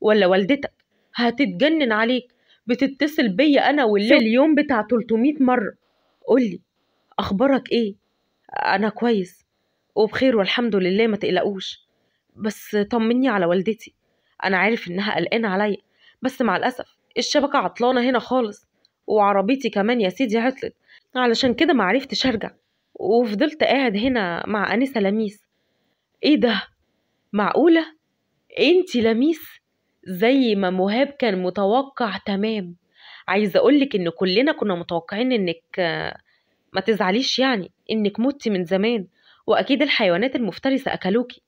ولا والدتك هتتجنن عليك بتتصل بيا انا واللي في اليوم بتاع 300 مره قولي اخبارك ايه انا كويس وبخير والحمد لله ما تقلقوش بس طمني على والدتي انا عارف انها قلقانه عليا بس مع الاسف الشبكه عطلانه هنا خالص وعربيتي كمان يا سيدي عطلت علشان كده ما عرفتش ارجع وفضلت قاعد هنا مع انسه لميس ايه ده معقوله انتي لميس زي ما مهاب كان متوقع تمام عايزه اقولك ان كلنا كنا متوقعين انك ما تزعليش يعني انك متي من زمان واكيد الحيوانات المفترسه اكلوكي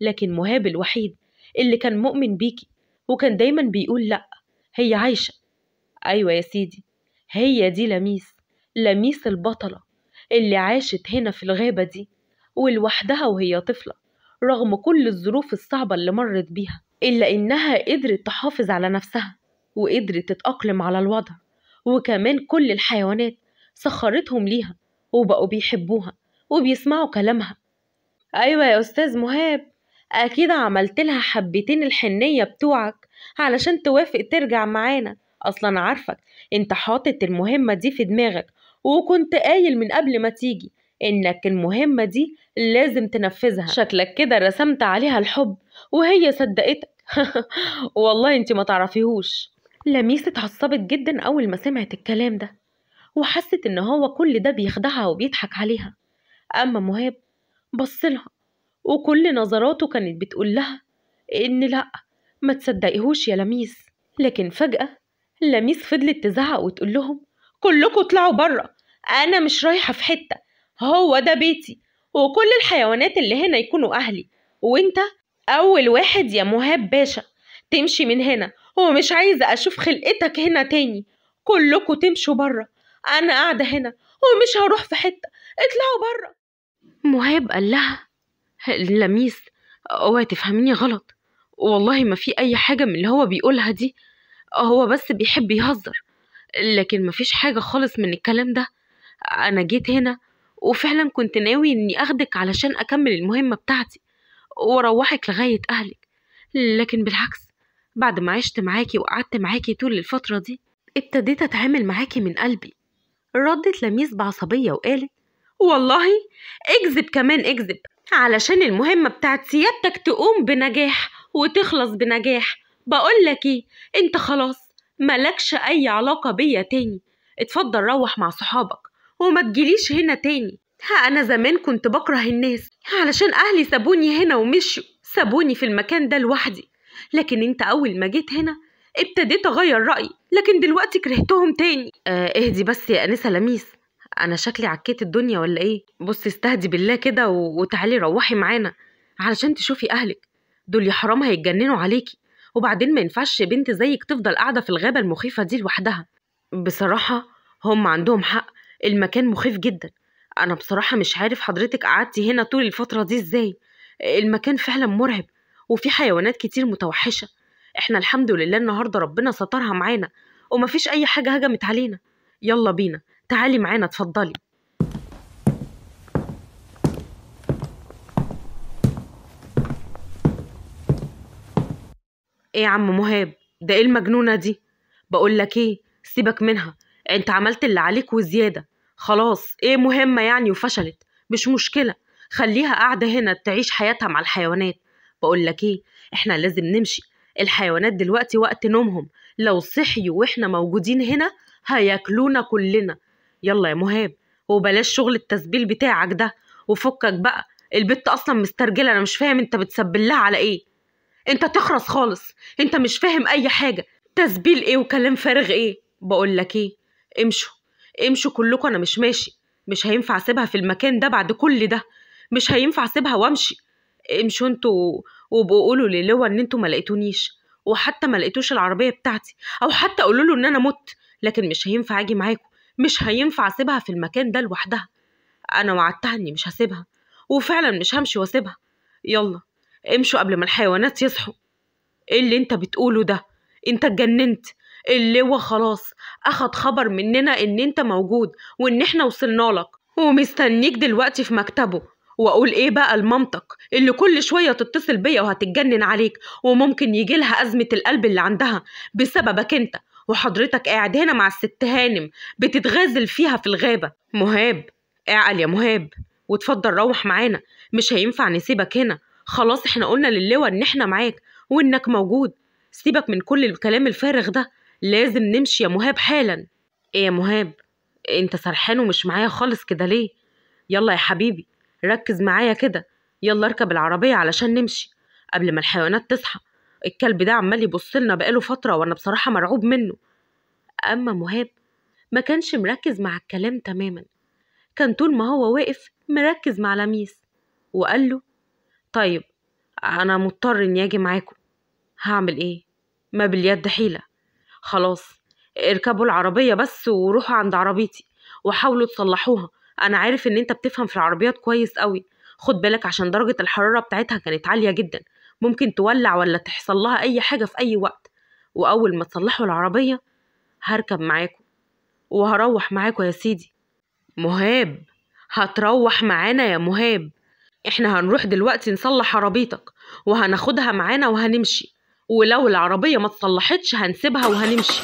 لكن مهاب الوحيد اللي كان مؤمن بيكي وكان دايما بيقول لا هي عايشه ايوه يا سيدي هي دي لميس لميس البطله اللي عاشت هنا في الغابه دي ولوحدها وهي طفله رغم كل الظروف الصعبه اللي مرت بيها إلا إنها قدرت تحافظ على نفسها وقدرت تتأقلم على الوضع وكمان كل الحيوانات سخرتهم ليها وبقوا بيحبوها وبيسمعوا كلامها أيوة يا أستاذ مهاب أكيد عملت لها حبتين الحنية بتوعك علشان توافق ترجع معانا أصلا عارفك أنت حاطط المهمة دي في دماغك وكنت قايل من قبل ما تيجي إنك المهمة دي لازم تنفذها شكلك كده رسمت عليها الحب وهي صدقتك والله انت ما تعرفيهوش لميس اتعصبت جدا أول ما سمعت الكلام ده وحست إن هو كل ده بيخدعها وبيضحك عليها أما مهاب بصلها وكل نظراته كانت بتقول لها إن لأ ما تصدقيهوش يا لميس لكن فجأة لميس فضلت تزعق وتقول لهم كلكوا اطلعوا برا أنا مش رايحة في حتة هو ده بيتي وكل الحيوانات اللي هنا يكونوا أهلي وانت أول واحد يا مهاب باشا تمشي من هنا ومش عايزة أشوف خلقتك هنا تاني كلكوا تمشوا برا أنا قاعدة هنا ومش هروح في حتة اطلعوا برا مهاب قال لها لميس اوعي تفهميني غلط والله ما في أي حاجة من اللي هو بيقولها دي هو بس بيحب يهزر لكن مفيش حاجة خالص من الكلام ده أنا جيت هنا وفعلا كنت ناوي إني أخدك علشان أكمل المهمة بتاعتي وأروحك لغاية أهلك لكن بالعكس بعد ما عشت معاكي وقعدت معاكي طول الفترة دي ابتديت أتعامل معاكي من قلبي ردت لميس بعصبية وقالت والله اكذب كمان اكذب علشان المهمة بتاعت سيادتك تقوم بنجاح وتخلص بنجاح بقول لك ايه انت خلاص ملكش اي علاقة بيا تاني اتفضل روح مع صحابك وما تجيليش هنا تاني ها انا زمان كنت بكره الناس علشان أهلي سابوني هنا ومشوا سابوني في المكان ده لوحدي لكن انت أول ما جيت هنا ابتديت أغير رأيي لكن دلوقتي كرهتهم تاني اه اهدي بس يا أنسة لميس أنا شكلي عكيت الدنيا ولا إيه بصي استهدي بالله كده وتعالي روحي معانا علشان تشوفي أهلك دول يا حرام هيتجننوا عليكي وبعدين ما ينفعش بنت زيك تفضل قاعدة في الغابة المخيفة دي لوحدها بصراحة هم عندهم حق المكان مخيف جدا انا بصراحه مش عارف حضرتك قعدتي هنا طول الفتره دي ازاي المكان فعلا مرعب وفي حيوانات كتير متوحشه احنا الحمد لله النهارده ربنا سترها معانا ومفيش اي حاجه هجمت علينا يلا بينا تعالي معانا اتفضلي ايه يا عم مهاب ده ايه المجنونه دي بقول لك ايه سيبك منها انت عملت اللي عليك وزياده خلاص ايه مهمة يعني وفشلت مش مشكلة خليها قاعدة هنا تعيش حياتها مع الحيوانات بقول لك ايه احنا لازم نمشي الحيوانات دلوقتي وقت نومهم لو صحيوا واحنا موجودين هنا هياكلونا كلنا يلا يا مهاب وبلاش شغل التسبيل بتاعك ده وفكك بقى البت اصلا مسترجله انا مش فاهم انت بتسبل لها على ايه انت تخرس خالص انت مش فاهم اي حاجه تسبيل ايه وكلام فارغ ايه بقول لك ايه امشوا امشوا كلكم انا مش ماشي مش هينفع اسيبها في المكان ده بعد كل ده مش هينفع اسيبها وامشي امشوا انتوا وبقولوا للوا للواء ان انتوا ما لقيتونيش وحتى ما لقيتوش العربيه بتاعتي او حتى قولوا له ان انا مت لكن مش هينفع اجي معاكم مش هينفع اسيبها في المكان ده لوحدها انا وعدتها اني مش هسيبها وفعلا مش همشي واسيبها يلا امشوا قبل ما الحيوانات يصحوا ايه اللي انت بتقوله ده انت اتجننت اللواء خلاص أخد خبر مننا إن أنت موجود وإن إحنا وصلنا لك ومستنيك دلوقتي في مكتبه واقول ايه بقى لمامتك اللي كل شويه تتصل بيا وهتتجنن عليك وممكن يجي لها ازمه القلب اللي عندها بسببك انت وحضرتك قاعد هنا مع الست هانم بتتغازل فيها في الغابه مهاب اعقل يا مهاب وتفضل روح معانا مش هينفع نسيبك هنا خلاص احنا قلنا للواء ان احنا معاك وانك موجود سيبك من كل الكلام الفارغ ده لازم نمشي يا مهاب حالا ايه يا مهاب انت سرحان ومش معايا خالص كده ليه يلا يا حبيبي ركز معايا كده يلا اركب العربية علشان نمشي قبل ما الحيوانات تصحى الكلب ده عمال يبص لنا بقاله فترة وانا بصراحة مرعوب منه اما مهاب ما كانش مركز مع الكلام تماما كان طول ما هو واقف مركز مع لميس وقال له طيب انا مضطر اني اجي معاكم هعمل ايه ما باليد حيله خلاص اركبوا العربية بس وروحوا عند عربيتي وحاولوا تصلحوها أنا عارف إن أنت بتفهم في العربيات كويس قوي خد بالك عشان درجة الحرارة بتاعتها كانت عالية جدا ممكن تولع ولا تحصل لها أي حاجة في أي وقت وأول ما تصلحوا العربية هركب معاكم وهروح معاكم يا سيدي مهاب هتروح معانا يا مهاب احنا هنروح دلوقتي نصلح عربيتك وهناخدها معانا وهنمشي ولو العربية ما تصلحتش هنسيبها وهنمشي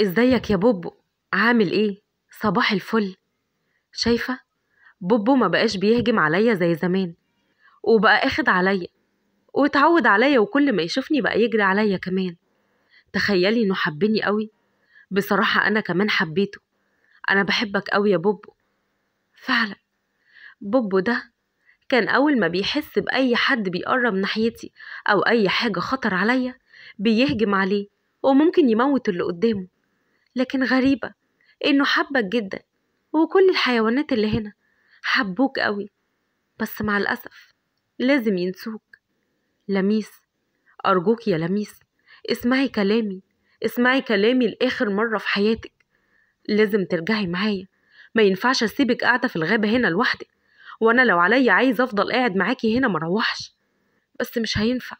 ازيك يا بوبو عامل ايه صباح الفل شايفه بوبو ما بقاش بيهجم عليا زي زمان وبقى اخد عليا واتعود عليا وكل ما يشوفني بقى يجري عليا كمان تخيلي انه حبني قوي بصراحة انا كمان حبيته انا بحبك قوي يا بوبو فعلا بوبو ده كان أول ما بيحس بأي حد بيقرب ناحيتي أو أي حاجة خطر عليا بيهجم عليه وممكن يموت اللي قدامه لكن غريبة إنه حبك جدا وكل الحيوانات اللي هنا حبوك قوي بس مع الأسف لازم ينسوك لميس أرجوك يا لميس اسمعي كلامي اسمعي كلامي لآخر مرة في حياتك لازم ترجعي معايا ما ينفعش اسيبك قاعدة في الغابة هنا لوحدك وانا لو عليا عايز افضل قاعد معاكي هنا مروحش بس مش هينفع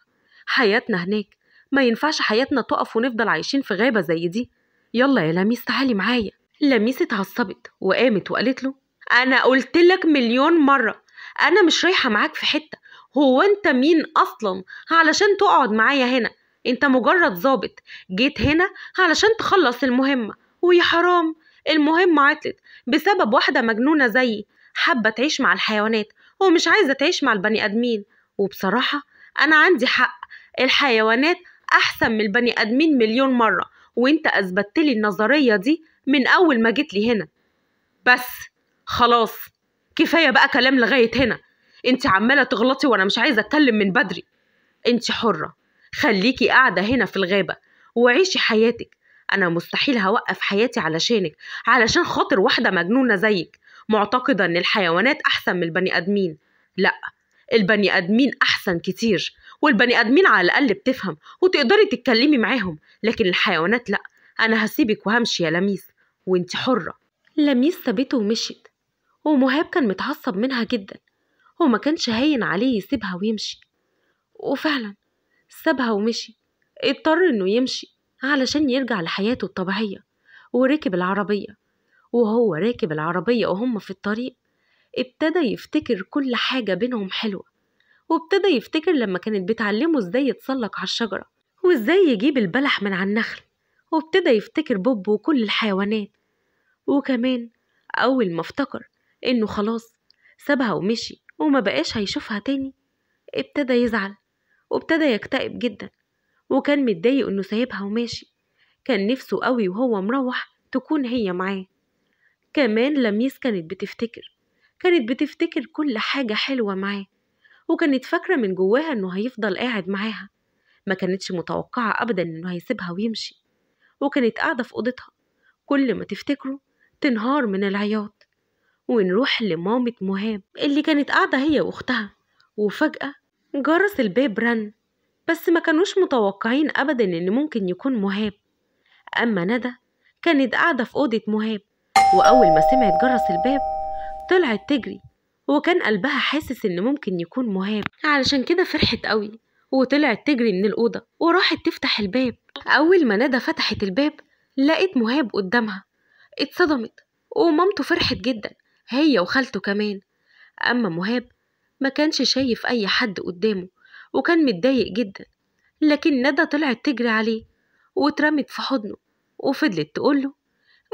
حياتنا هناك ما ينفعش حياتنا تقف ونفضل عايشين في غابة زي دي يلا يا لميس تعالي معايا لميس اتعصبت وقامت وقالت له انا قلت لك مليون مرة انا مش رايحة معاك في حتة هو انت مين اصلا علشان تقعد معايا هنا انت مجرد ظابط جيت هنا علشان تخلص المهمة ويا حرام المهمة عطلت بسبب واحدة مجنونة زيي حابة تعيش مع الحيوانات ومش عايزة تعيش مع البني آدمين وبصراحة أنا عندي حق الحيوانات أحسن من البني آدمين مليون مرة وانت أثبتلي النظرية دي من أول ما جيت لي هنا بس خلاص كفاية بقى كلام لغاية هنا انت عمالة تغلطي وانا مش عايزة اتكلم من بدري انت حرة خليكي قاعدة هنا في الغابة وعيشي حياتك أنا مستحيل هوقف حياتي علشانك علشان خاطر واحدة مجنونة زيك معتقدة إن الحيوانات أحسن من البني آدمين لأ البني آدمين أحسن كتير والبني آدمين على الأقل بتفهم وتقدري تتكلمي معاهم لكن الحيوانات لأ أنا هسيبك وهمشي يا لميس وانت حرة لميس سابته ومشيت ومهاب كان متعصب منها جدا وما كانش هين عليه يسيبها ويمشي وفعلا سابها ومشي اضطر انه يمشي علشان يرجع لحياته الطبيعية وركب العربية وهو راكب العربية وهم في الطريق ابتدى يفتكر كل حاجة بينهم حلوة وابتدى يفتكر لما كانت بتعلمه ازاي يتسلق على الشجرة وازاي يجيب البلح من على النخل وابتدى يفتكر بوب وكل الحيوانات وكمان أول ما افتكر إنه خلاص سابها ومشي وما بقاش هيشوفها تاني ابتدى يزعل وابتدى يكتئب جدا وكان متضايق إنه سايبها وماشي كان نفسه قوي وهو مروح تكون هي معاه كمان لميس كانت بتفتكر كانت بتفتكر كل حاجة حلوة معاه وكانت فاكرة من جواها إنه هيفضل قاعد معاها ما كانتش متوقعة أبدا إنه هيسيبها ويمشي وكانت قاعدة في أوضتها كل ما تفتكره تنهار من العياط ونروح لمامة مهاب اللي كانت قاعدة هي وأختها وفجأة جرس الباب رن بس ما كانوش متوقعين أبدا إن ممكن يكون مهاب أما ندى كانت قاعدة في أوضة مهاب وأول ما سمعت جرس الباب طلعت تجري وكان قلبها حاسس إن ممكن يكون مهاب علشان كده فرحت قوي وطلعت تجري من الأوضة وراحت تفتح الباب أول ما ندى فتحت الباب لقت مهاب قدامها اتصدمت ومامته فرحت جدا هي وخالته كمان أما مهاب ما كانش شايف أي حد قدامه وكان متضايق جدا لكن ندى طلعت تجري عليه واترمت في حضنه وفضلت تقوله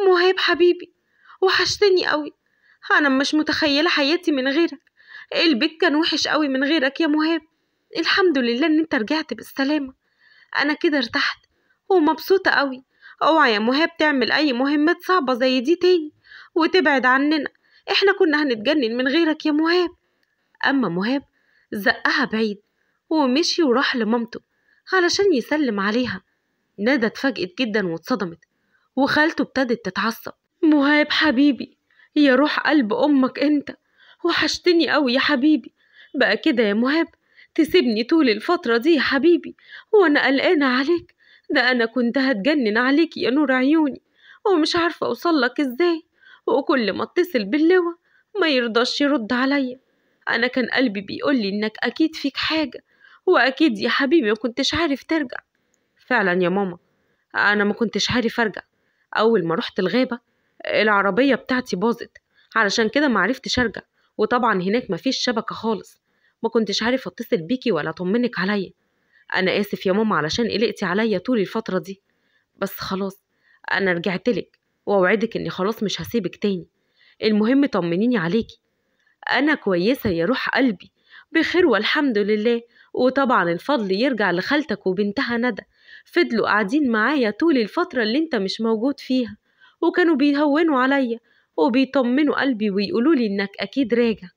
مهاب حبيبي وحشتني قوي أنا مش متخيلة حياتي من غيرك البيت كان وحش قوي من غيرك يا مهاب الحمد لله إن أنت رجعت بالسلامة أنا كده ارتحت ومبسوطة قوي اوعى يا مهاب تعمل أي مهمات صعبة زي دي تاني وتبعد عننا احنا كنا هنتجنن من غيرك يا مهاب أما مهاب زقها بعيد ومشي وراح لمامته علشان يسلم عليها ندى اتفاجئت جدا واتصدمت وخالته ابتدت تتعصب مهاب حبيبي يا روح قلب أمك أنت وحشتني أوي يا حبيبي بقى كده يا مهاب تسيبني طول الفترة دي يا حبيبي وأنا قلقانة عليك ده أنا كنت هتجنن عليك يا نور عيوني ومش عارفة أوصلك إزاي وكل ما اتصل باللواء ما يرضاش يرد عليا أنا كان قلبي بيقول لي إنك أكيد فيك حاجة وأكيد يا حبيبي ما كنتش عارف ترجع فعلا يا ماما أنا ما كنتش عارف أرجع أول ما رحت الغابة العربية بتاعتي باظت علشان كده ما عرفتش أرجع وطبعا هناك ما فيش شبكة خالص ما كنتش عارف أتصل بيكي ولا أطمنك عليا أنا آسف يا ماما علشان قلقتي عليا طول الفترة دي بس خلاص أنا رجعتلك وأوعدك إني خلاص مش هسيبك تاني المهم طمنيني عليكي أنا كويسة يا روح قلبي بخير والحمد لله وطبعا الفضل يرجع لخالتك وبنتها ندى فضلوا قاعدين معايا طول الفترة اللي انت مش موجود فيها وكانوا بيهونوا عليا وبيطمنوا قلبي ويقولوا لي انك اكيد راجع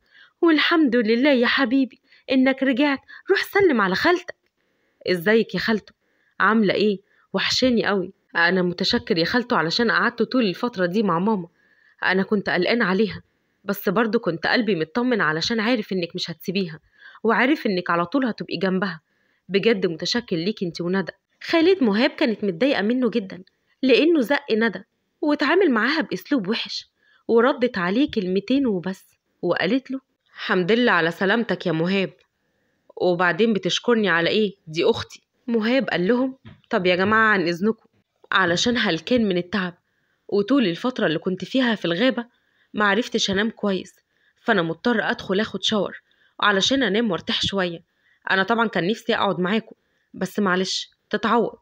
والحمد لله يا حبيبي انك رجعت روح سلم على خالتك ازيك يا خالته عاملة ايه وحشاني قوي انا متشكر يا خالته علشان قعدت طول الفترة دي مع ماما انا كنت قلقان عليها بس برضه كنت قلبي مطمن علشان عارف إنك مش هتسيبيها وعارف إنك على طول هتبقي جنبها بجد متشكل ليكي انت وندى خالد مهاب كانت متضايقة منه جدا لأنه زق ندى وتعامل معاها بأسلوب وحش وردت عليه كلمتين وبس وقالت له حمد لله على سلامتك يا مهاب وبعدين بتشكرني على ايه دي اختي مهاب قال لهم طب يا جماعة عن اذنكم علشان هلكان من التعب وطول الفترة اللي كنت فيها في الغابة معرفتش أنام كويس فأنا مضطر أدخل أخد شاور علشان أنام وأرتاح شوية أنا طبعا كان نفسي أقعد معاكم بس معلش تتعوض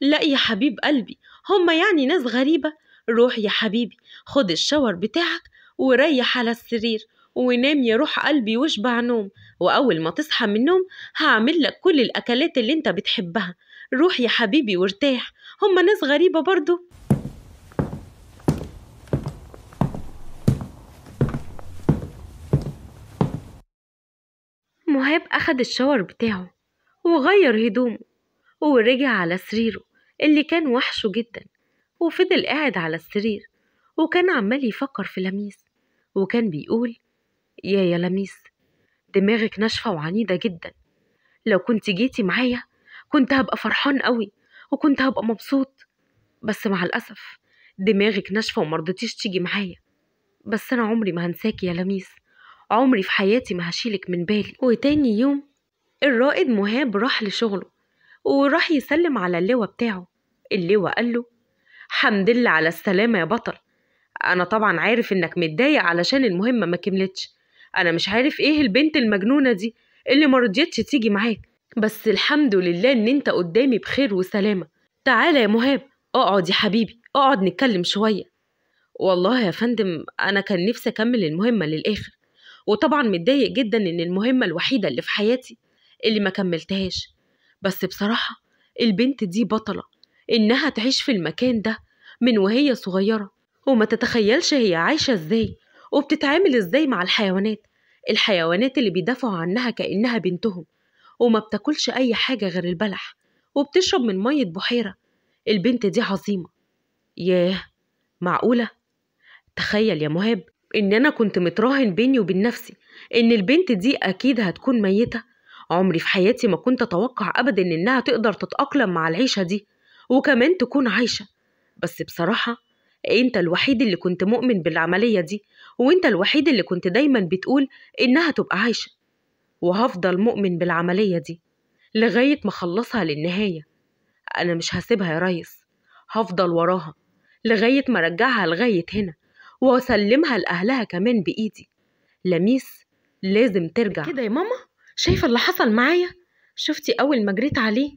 لا يا حبيب قلبي هما يعني ناس غريبة روح يا حبيبي خد الشاور بتاعك وريح على السرير ونام يا روح قلبي واشبع نوم وأول ما تصحى من النوم هعمل لك كل الأكلات اللي انت بتحبها روح يا حبيبي وارتاح هما ناس غريبة برضه وهاب أخد الشاور بتاعه وغير هدومه ورجع على سريره اللي كان وحشه جدا وفضل قاعد على السرير وكان عمال يفكر في لميس وكان بيقول يا يا لميس دماغك ناشفة وعنيدة جدا لو كنت جيتي معايا كنت هبقى فرحان قوي وكنت هبقى مبسوط بس مع الأسف دماغك ناشفة ومرضتيش تيجي معايا بس أنا عمري ما هنساكي يا لميس عمري في حياتي ما هشيلك من بالي وتاني يوم الرائد مهاب راح لشغله وراح يسلم على اللواء بتاعه اللواء قال له حمد لله على السلامة يا بطل أنا طبعا عارف إنك متضايق علشان المهمة ما كملتش أنا مش عارف إيه البنت المجنونة دي اللي مرضيتش تيجي معاك بس الحمد لله إن أنت قدامي بخير وسلامة تعالى يا مهاب اقعد يا حبيبي اقعد نتكلم شوية والله يا فندم أنا كان نفسي أكمل المهمة للآخر وطبعا متضايق جدا ان المهمه الوحيده اللي في حياتي اللي ما كملتهاش بس بصراحه البنت دي بطله انها تعيش في المكان ده من وهي صغيره وما تتخيلش هي عايشه ازاي وبتتعامل ازاي مع الحيوانات الحيوانات اللي بيدافعوا عنها كانها بنتهم وما بتاكلش اي حاجه غير البلح وبتشرب من ميه بحيره البنت دي عظيمه ياه معقوله تخيل يا مهاب ان انا كنت متراهن بيني وبين نفسي ان البنت دي اكيد هتكون ميته عمري في حياتي ما كنت اتوقع ابدا انها تقدر تتاقلم مع العيشه دي وكمان تكون عايشه بس بصراحه انت الوحيد اللي كنت مؤمن بالعمليه دي وانت الوحيد اللي كنت دايما بتقول انها تبقى عايشه وهفضل مؤمن بالعمليه دي لغايه ما اخلصها للنهايه انا مش هسيبها يا ريس هفضل وراها لغايه ما ارجعها لغايه هنا وأسلمها لأهلها كمان بإيدي لميس لازم ترجع كده يا ماما شايفة اللي حصل معايا شفتي أول ما جريت عليه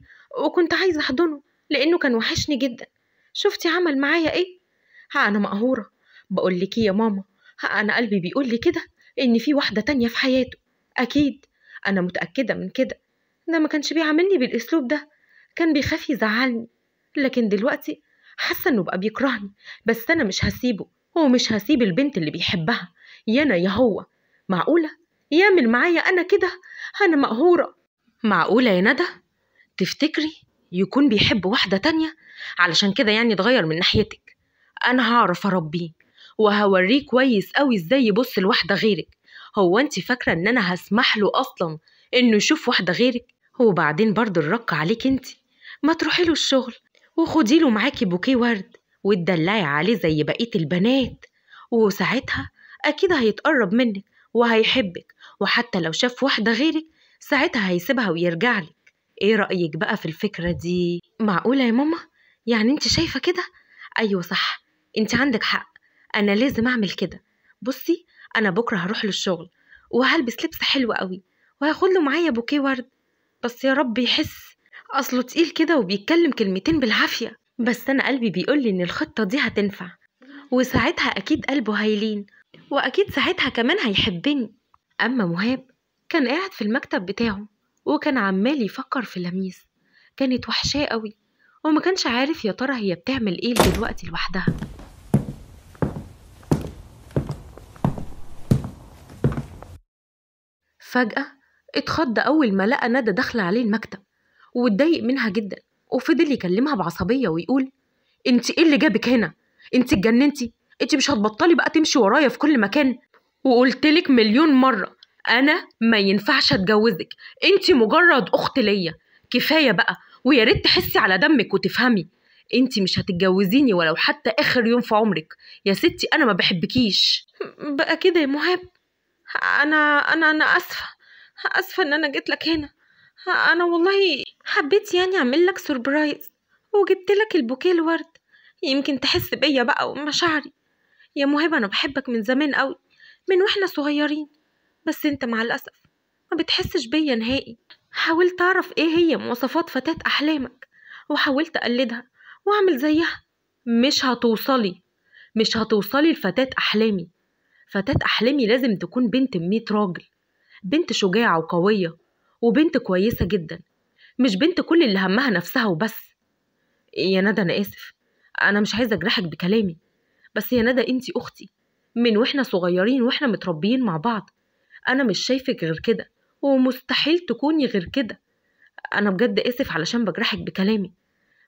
وكنت عايزة أحضنه لأنه كان وحشني جدا شفتي عمل معايا إيه ها أنا مقهورة بقول لك إيه يا ماما ها أنا قلبي بيقول لي كده إن في واحدة تانية في حياته أكيد أنا متأكدة من كده ده ما كانش بيعاملني بالأسلوب ده كان بيخاف يزعلني لكن دلوقتي حاسة إنه بقى بيكرهني بس أنا مش هسيبه ومش هسيب البنت اللي بيحبها يانا يا هو معقولة؟ يعمل معايا أنا كده؟ أنا مقهورة معقولة يا ندى؟ تفتكري يكون بيحب واحدة تانية علشان كده يعني اتغير من ناحيتك أنا هعرف أربيه وهوريه كويس أوي ازاي يبص لواحدة غيرك هو انت فاكرة ان انا هسمح له اصلا انه يشوف واحدة غيرك وبعدين برضه الرق عليك انت ما تروحي له الشغل وخدي له معاكي بوكيه ورد وتدلعي عليه زي بقية البنات وساعتها أكيد هيتقرب منك وهيحبك وحتى لو شاف واحدة غيرك ساعتها هيسيبها ويرجعلك ايه رأيك بقى في الفكرة دي؟ معقولة يا ماما؟ يعني انت شايفة كده؟ ايوه صح انت عندك حق انا لازم اعمل كده بصي انا بكرة هروح للشغل وهلبس لبس حلو قوي وهاخد له معايا بوكيه ورد بس يا رب يحس اصله تقيل كده وبيتكلم كلمتين بالعافية بس أنا قلبي بيقولي إن الخطة دي هتنفع وساعتها أكيد قلبه هيلين وأكيد ساعتها كمان هيحبني أما مهاب كان قاعد في المكتب بتاعه وكان عمال يفكر في لميس كانت وحشاه قوي وما كانش عارف يا ترى هي بتعمل ايه دلوقتي لوحدها فجأة اتخض أول ما لقى ندى داخلة عليه المكتب واتضايق منها جدا وفضل يكلمها بعصبية ويقول انت ايه اللي جابك هنا انت اتجننتي انت مش هتبطلي بقى تمشي ورايا في كل مكان وقلتلك مليون مرة انا ما ينفعش اتجوزك انت مجرد اخت ليا كفاية بقى ويا ريت تحسي على دمك وتفهمي انت مش هتتجوزيني ولو حتى اخر يوم في عمرك يا ستي انا ما بحبكيش بقى كده يا مهاب انا انا انا اسفه اسفه ان انا جيت لك هنا انا والله حبيت يعني اعمل لك سربرايز وجبت لك البوكيه الورد يمكن تحس بيا بقى ومشاعري يا مهاب انا بحبك من زمان قوي من واحنا صغيرين بس انت مع الاسف ما بتحسش بيا نهائي حاولت اعرف ايه هي مواصفات فتاة احلامك وحاولت اقلدها واعمل زيها مش هتوصلي مش هتوصلي لفتاة احلامي فتاة احلامي لازم تكون بنت ميت راجل بنت شجاعة وقوية وبنت كويسة جدا مش بنت كل اللي همها نفسها وبس يا ندى أنا آسف أنا مش عايزة أجرحك بكلامي بس يا ندى أنتي أختي من وإحنا صغيرين وإحنا متربيين مع بعض أنا مش شايفك غير كده ومستحيل تكوني غير كده أنا بجد آسف علشان بجرحك بكلامي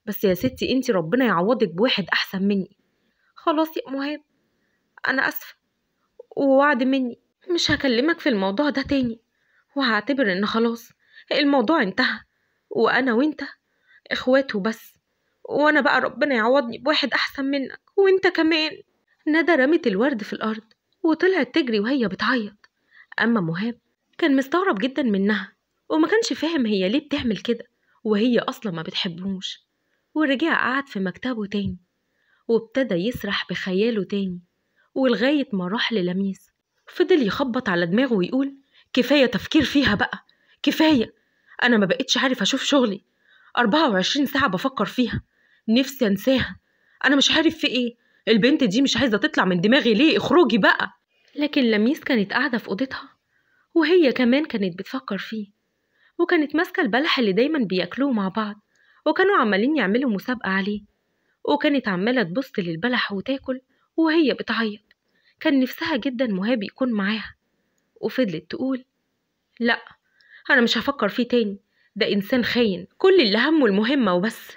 بس يا ستي أنتي ربنا يعوضك بواحد أحسن مني خلاص يا مهاب أنا آسفة ووعد مني مش هكلمك في الموضوع ده تاني وهعتبر ان خلاص الموضوع انتهى وانا وانت اخوات وبس وانا بقى ربنا يعوضني بواحد احسن منك وانت كمان ندى رمت الورد في الارض وطلعت تجري وهي بتعيط اما مهاب كان مستغرب جدا منها وما كانش فاهم هي ليه بتعمل كده وهي اصلا ما بتحبوش ورجع قعد في مكتبه تاني وابتدى يسرح بخياله تاني ولغاية ما راح للميس فضل يخبط على دماغه ويقول كفاية تفكير فيها بقى كفاية أنا ما بقتش عارف أشوف شغلي 24 ساعة بفكر فيها نفسي أنساها أنا مش عارف في إيه البنت دي مش عايزة تطلع من دماغي ليه اخرجي بقى لكن لميس كانت قاعدة في أوضتها وهي كمان كانت بتفكر فيه وكانت ماسكة البلح اللي دايما بياكلوه مع بعض وكانوا عمالين يعملوا مسابقة عليه وكانت عمالة تبص للبلح وتاكل وهي بتعيط كان نفسها جدا مهاب يكون معاها وفضلت تقول لأ أنا مش هفكر فيه تاني ده إنسان خاين كل اللي همه المهمة وبس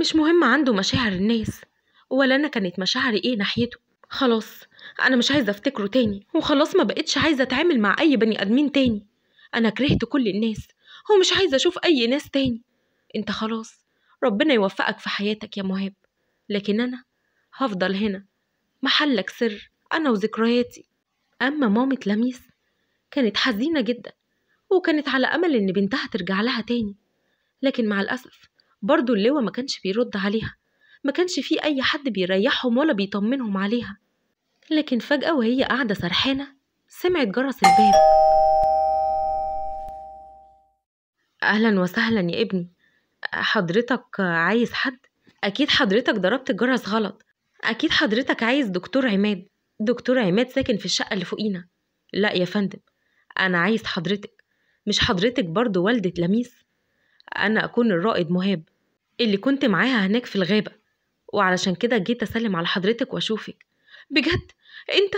مش مهم عنده مشاعر الناس ولا أنا كانت مشاعري إيه ناحيته خلاص أنا مش عايزة أفتكره تاني وخلاص ما بقتش عايزة أتعامل مع أي بني آدمين تاني أنا كرهت كل الناس ومش عايزة أشوف أي ناس تاني أنت خلاص ربنا يوفقك في حياتك يا مهاب لكن أنا هفضل هنا محلك سر أنا وذكرياتي أما مامة لميس كانت حزينة جدا وكانت على أمل إن بنتها ترجع لها تاني لكن مع الأسف برضو اللواء ما كانش بيرد عليها ما كانش فيه أي حد بيريحهم ولا بيطمنهم عليها لكن فجأة وهي قاعدة سرحانة سمعت جرس الباب أهلا وسهلا يا ابني حضرتك عايز حد؟ أكيد حضرتك ضربت الجرس غلط أكيد حضرتك عايز دكتور عماد دكتور عماد ساكن في الشقة اللي فوقينا لا يا فندم أنا عايز حضرتك مش حضرتك برضو والدة لميس أنا أكون الرائد مهاب اللي كنت معاها هناك في الغابة وعلشان كده جيت أسلم على حضرتك وأشوفك بجد أنت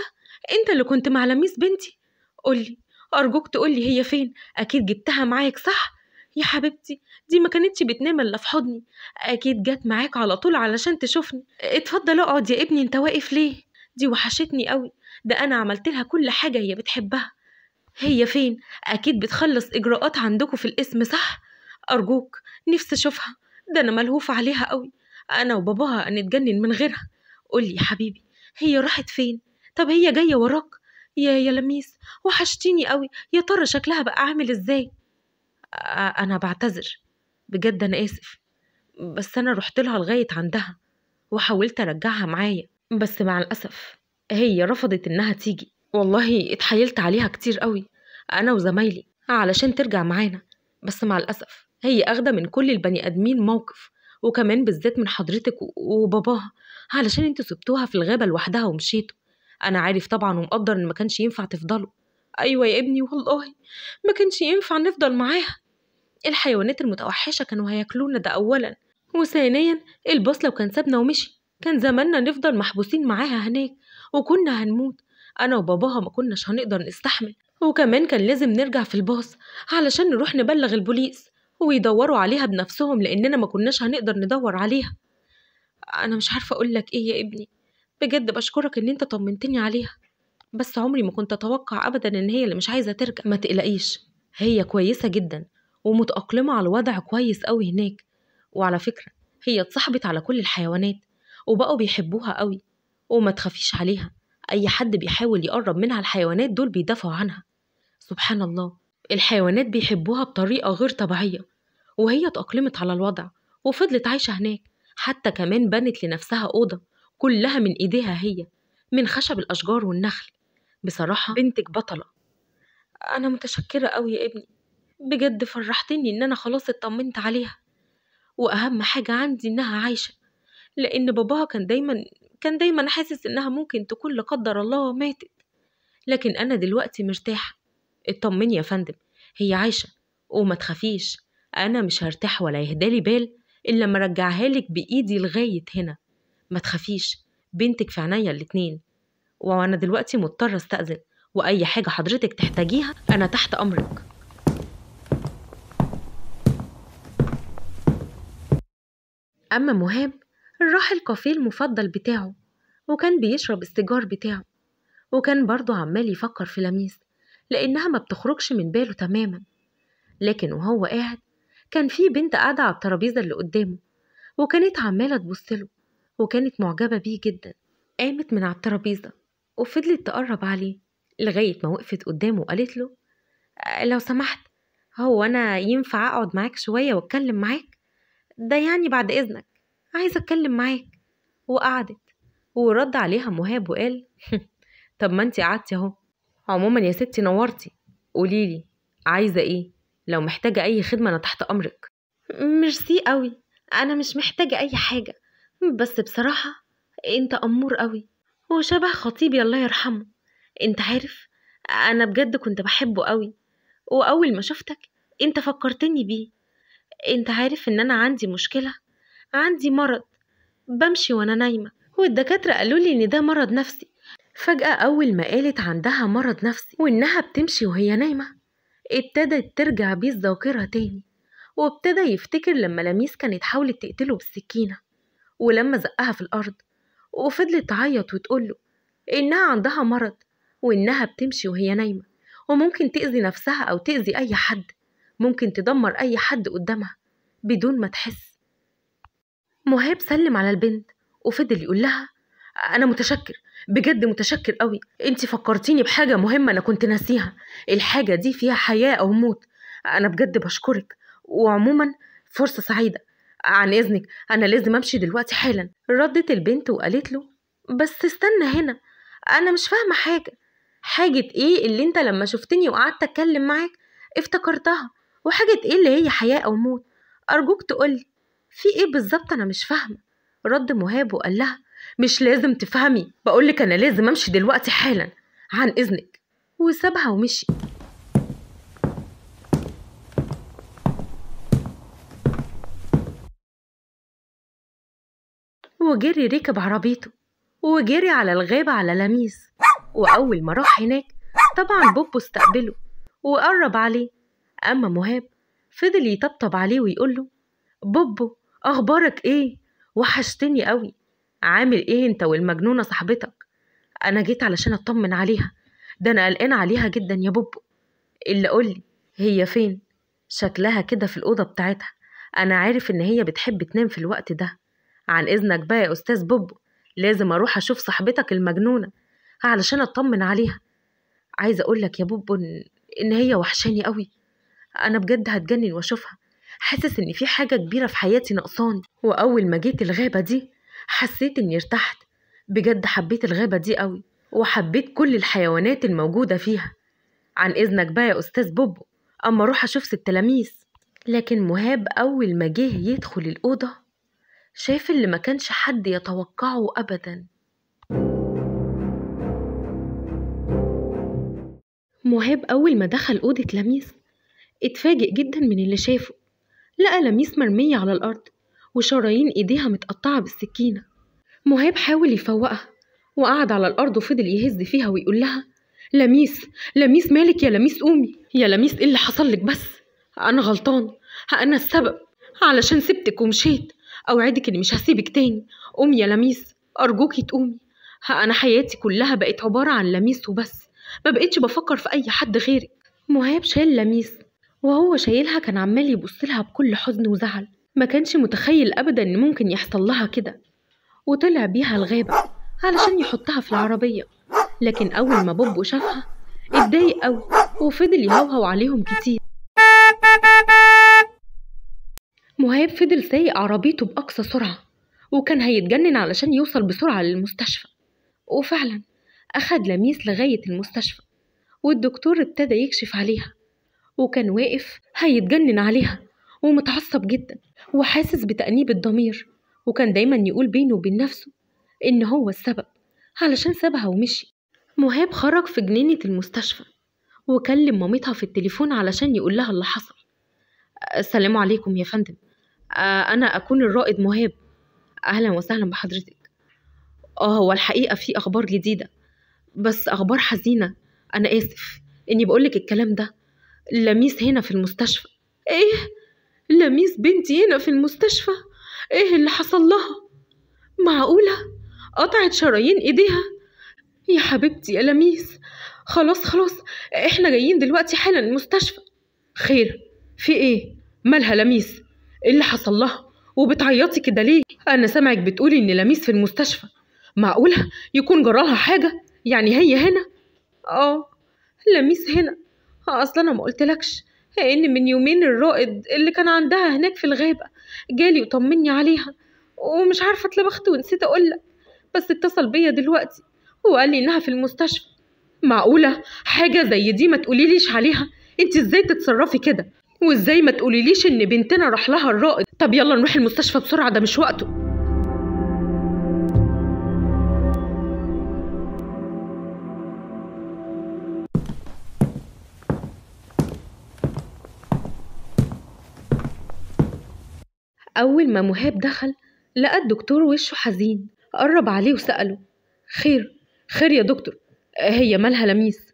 أنت اللي كنت مع لميس بنتي قولي أرجوك تقولي هي فين أكيد جبتها معاك صح يا حبيبتي دي ما كانتش بتنام الا في حضني اكيد جت معاك على طول علشان تشوفني اتفضل اقعد يا ابني انت واقف ليه دي وحشتني قوي ده انا عملت لها كل حاجه هي بتحبها هي فين أكيد بتخلص إجراءات عندكوا في القسم صح؟ أرجوك نفسي أشوفها ده أنا ملهوف عليها أوي أنا وباباها هنتجنن من غيرها قولي يا حبيبي هي راحت فين؟ طب هي جاية وراك يا يا لميس وحشتيني قوي يا ترى شكلها بقى عامل ازاي انا بعتذر بجد انا اسف بس انا رحت لها لغايه عندها وحاولت ارجعها معايا بس مع الاسف هي رفضت انها تيجي والله اتحايلت عليها كتير قوي أنا وزمايلي علشان ترجع معانا بس مع الأسف هي أخدة من كل البني آدمين موقف وكمان بالذات من حضرتك وباباها علشان انتوا سبتوها في الغابة لوحدها ومشيتوا أنا عارف طبعا ومقدر إن ما كانش ينفع تفضلوا أيوة يا ابني والله ما كانش ينفع نفضل معاها الحيوانات المتوحشة كانوا هياكلونا ده أولا وثانيا الباص لو كان سابنا ومشي كان زماننا نفضل محبوسين معاها هناك وكنا هنموت أنا وباباها ما كناش هنقدر نستحمل وكمان كان لازم نرجع في الباص علشان نروح نبلغ البوليس ويدوروا عليها بنفسهم لأننا ما كناش هنقدر ندور عليها أنا مش عارفة أقولك إيه يا ابني بجد بشكرك إن أنت طمنتني عليها بس عمري ما كنت أتوقع أبدا إن هي اللي مش عايزة ترجع ما تقلقيش هي كويسة جدا ومتأقلمة على الوضع كويس أوي هناك وعلى فكرة هي اتصاحبت على كل الحيوانات وبقوا بيحبوها أوي وما تخافيش عليها أي حد بيحاول يقرب منها الحيوانات دول بيدافعوا عنها سبحان الله الحيوانات بيحبوها بطريقة غير طبيعية وهي اتأقلمت على الوضع وفضلت عايشة هناك حتى كمان بنت لنفسها أوضة كلها من إيديها هي من خشب الأشجار والنخل بصراحة بنتك بطلة أنا متشكرة أوي يا ابني بجد فرحتني إن أنا خلاص اطمنت عليها وأهم حاجة عندي إنها عايشة لأن باباها كان دايما كان دايما حاسس إنها ممكن تكون لا قدر الله ماتت لكن أنا دلوقتي مرتاحة اطمني يا فندم هي عايشة وما تخافيش أنا مش هرتاح ولا يهدالي بال إلا ما رجعها لك بإيدي لغاية هنا ما تخافيش بنتك في عينيا الاتنين وأنا دلوقتي مضطرة أستأذن وأي حاجة حضرتك تحتاجيها أنا تحت أمرك أما مهاب راح الكافيه المفضل بتاعه وكان بيشرب السيجار بتاعه وكان برضه عمال يفكر في لميس لأنها ما بتخرجش من باله تماما لكن وهو قاعد كان في بنت قاعدة على الترابيزة اللي قدامه وكانت عمالة تبصله وكانت معجبة بيه جدا قامت من على الترابيزة وفضلت تقرب عليه لغاية ما وقفت قدامه وقالت له لو سمحت هو أنا ينفع أقعد معاك شوية وأتكلم معاك ده يعني بعد إذنك عايزة أتكلم معاك وقعدت ورد عليها مهاب وقال طب ما انتي قعدتي اهو عموما يا ستي نورتي قوليلي عايزة ايه لو محتاجة أي خدمة أنا تحت أمرك ميرسي قوي أنا مش محتاجة أي حاجة بس بصراحة أنت أمور قوي وشبه خطيبي الله يرحمه أنت عارف أنا بجد كنت بحبه قوي وأول ما شفتك أنت فكرتني بيه أنت عارف إن أنا عندي مشكلة عندي مرض بمشي وأنا نايمة والدكاترة قالوا لي إن ده مرض نفسي فجأة أول ما قالت عندها مرض نفسي وإنها بتمشي وهي نايمة ابتدت ترجع بيه الذاكرة تاني وابتدى يفتكر لما لميس كانت حاولت تقتله بالسكينة ولما زقها في الأرض وفضلت تعيط وتقوله إنها عندها مرض وإنها بتمشي وهي نايمة وممكن تأذي نفسها أو تأذي أي حد ممكن تدمر أي حد قدامها بدون ما تحس مهاب سلم على البنت وفضل يقول لها انا متشكر بجد متشكر قوي انت فكرتيني بحاجه مهمه انا كنت ناسيها الحاجه دي فيها حياه او موت انا بجد بشكرك وعموما فرصه سعيده عن اذنك انا لازم امشي دلوقتي حالا ردت البنت وقالت له بس استنى هنا انا مش فاهمه حاجه حاجه ايه اللي انت لما شفتني وقعدت اتكلم معاك افتكرتها وحاجه ايه اللي هي حياه او موت ارجوك تقولي في ايه بالظبط انا مش فاهمه رد مهاب وقال لها مش لازم تفهمي بقولك انا لازم امشي دلوقتي حالا عن اذنك وسابها ومشي وجري ركب عربيته وجري على الغابة على لميس وأول ما راح هناك طبعا بوبو استقبله وقرب عليه أما مهاب فضل يطبطب عليه ويقوله بوبو أخبارك إيه؟ وحشتني قوي عامل إيه أنت والمجنونة صاحبتك؟ أنا جيت علشان أطمن عليها ده أنا قلقان عليها جدا يا بوبو إلا قولي هي فين؟ شكلها كده في الأوضة بتاعتها أنا عارف إن هي بتحب تنام في الوقت ده عن إذنك بقى يا أستاذ بوبو لازم أروح أشوف صاحبتك المجنونة علشان أطمن عليها عايزة أقولك يا بوبو إن هي وحشاني قوي أنا بجد هتجنن وأشوفها حاسس إن في حاجة كبيرة في حياتي ناقصاني وأول ما جيت الغابة دي حسيت إني ارتحت بجد حبيت الغابة دي قوي وحبيت كل الحيوانات الموجودة فيها عن إذنك بقى يا أستاذ بوبو أما أروح أشوف ست تلاميذ لكن مهاب أول ما جه يدخل الأوضة شاف اللي ما كانش حد يتوقعه أبدا مهاب أول ما دخل أوضة لميس اتفاجئ جدا من اللي شافه لقى لميس مرمية على الأرض وشرايين إيديها متقطعة بالسكينة مهاب حاول يفوقها وقعد على الأرض وفضل يهز فيها ويقول لها لميس لميس مالك يا لميس قومي يا لميس إيه اللي حصل لك بس أنا غلطان أنا السبب علشان سبتك ومشيت أوعدك إني مش هسيبك تاني قومي يا لميس أرجوكي تقومي أنا حياتي كلها بقت عبارة عن لميس وبس ما بقتش بفكر في أي حد غيرك مهاب شال لميس وهو شايلها كان عمال يبصلها بكل حزن وزعل ما كانش متخيل أبدا إن ممكن يحصل لها كده وطلع بيها الغابة علشان يحطها في العربية لكن أول ما بوبو شافها اتضايق أوي وفضل يهوهو عليهم كتير مهاب فضل سايق عربيته بأقصى سرعة وكان هيتجنن علشان يوصل بسرعة للمستشفى وفعلا أخد لميس لغاية المستشفى والدكتور ابتدى يكشف عليها وكان واقف هيتجنن عليها ومتعصب جدا وحاسس بتأنيب الضمير وكان دايما يقول بينه وبين نفسه إن هو السبب علشان سابها ومشي مهاب خرج في جنينة المستشفى وكلم مامتها في التليفون علشان يقول لها اللي حصل السلام عليكم يا فندم آه، أنا أكون الرائد مهاب أهلا وسهلا بحضرتك آه هو الحقيقة في أخبار جديدة بس أخبار حزينة أنا آسف إني بقولك الكلام ده لميس هنا في المستشفى ايه لميس بنتي هنا في المستشفى ايه اللي حصل لها معقوله قطعت شرايين ايديها يا حبيبتي يا لميس خلاص خلاص احنا جايين دلوقتي حالا المستشفى خير في ايه مالها لميس ايه اللي حصل لها وبتعيطي كده ليه انا سامعك بتقولي ان لميس في المستشفى معقوله يكون جرالها حاجه يعني هي هنا اه لميس هنا اه اصلا انا ما قلتلكش ان من يومين الرائد اللي كان عندها هناك في الغابه جالي وطمني عليها ومش عارفه اتلبخت ونسيت اقولك بس اتصل بيا دلوقتي وقال لي انها في المستشفى معقوله حاجه زي دي ما تقوليليش عليها انت ازاي تتصرفي كده وازاي ما تقوليليش ان بنتنا راح لها الرائد طب يلا نروح المستشفى بسرعه ده مش وقته أول ما مهاب دخل لقى الدكتور وشه حزين قرب عليه وسأله خير خير يا دكتور هي مالها لميس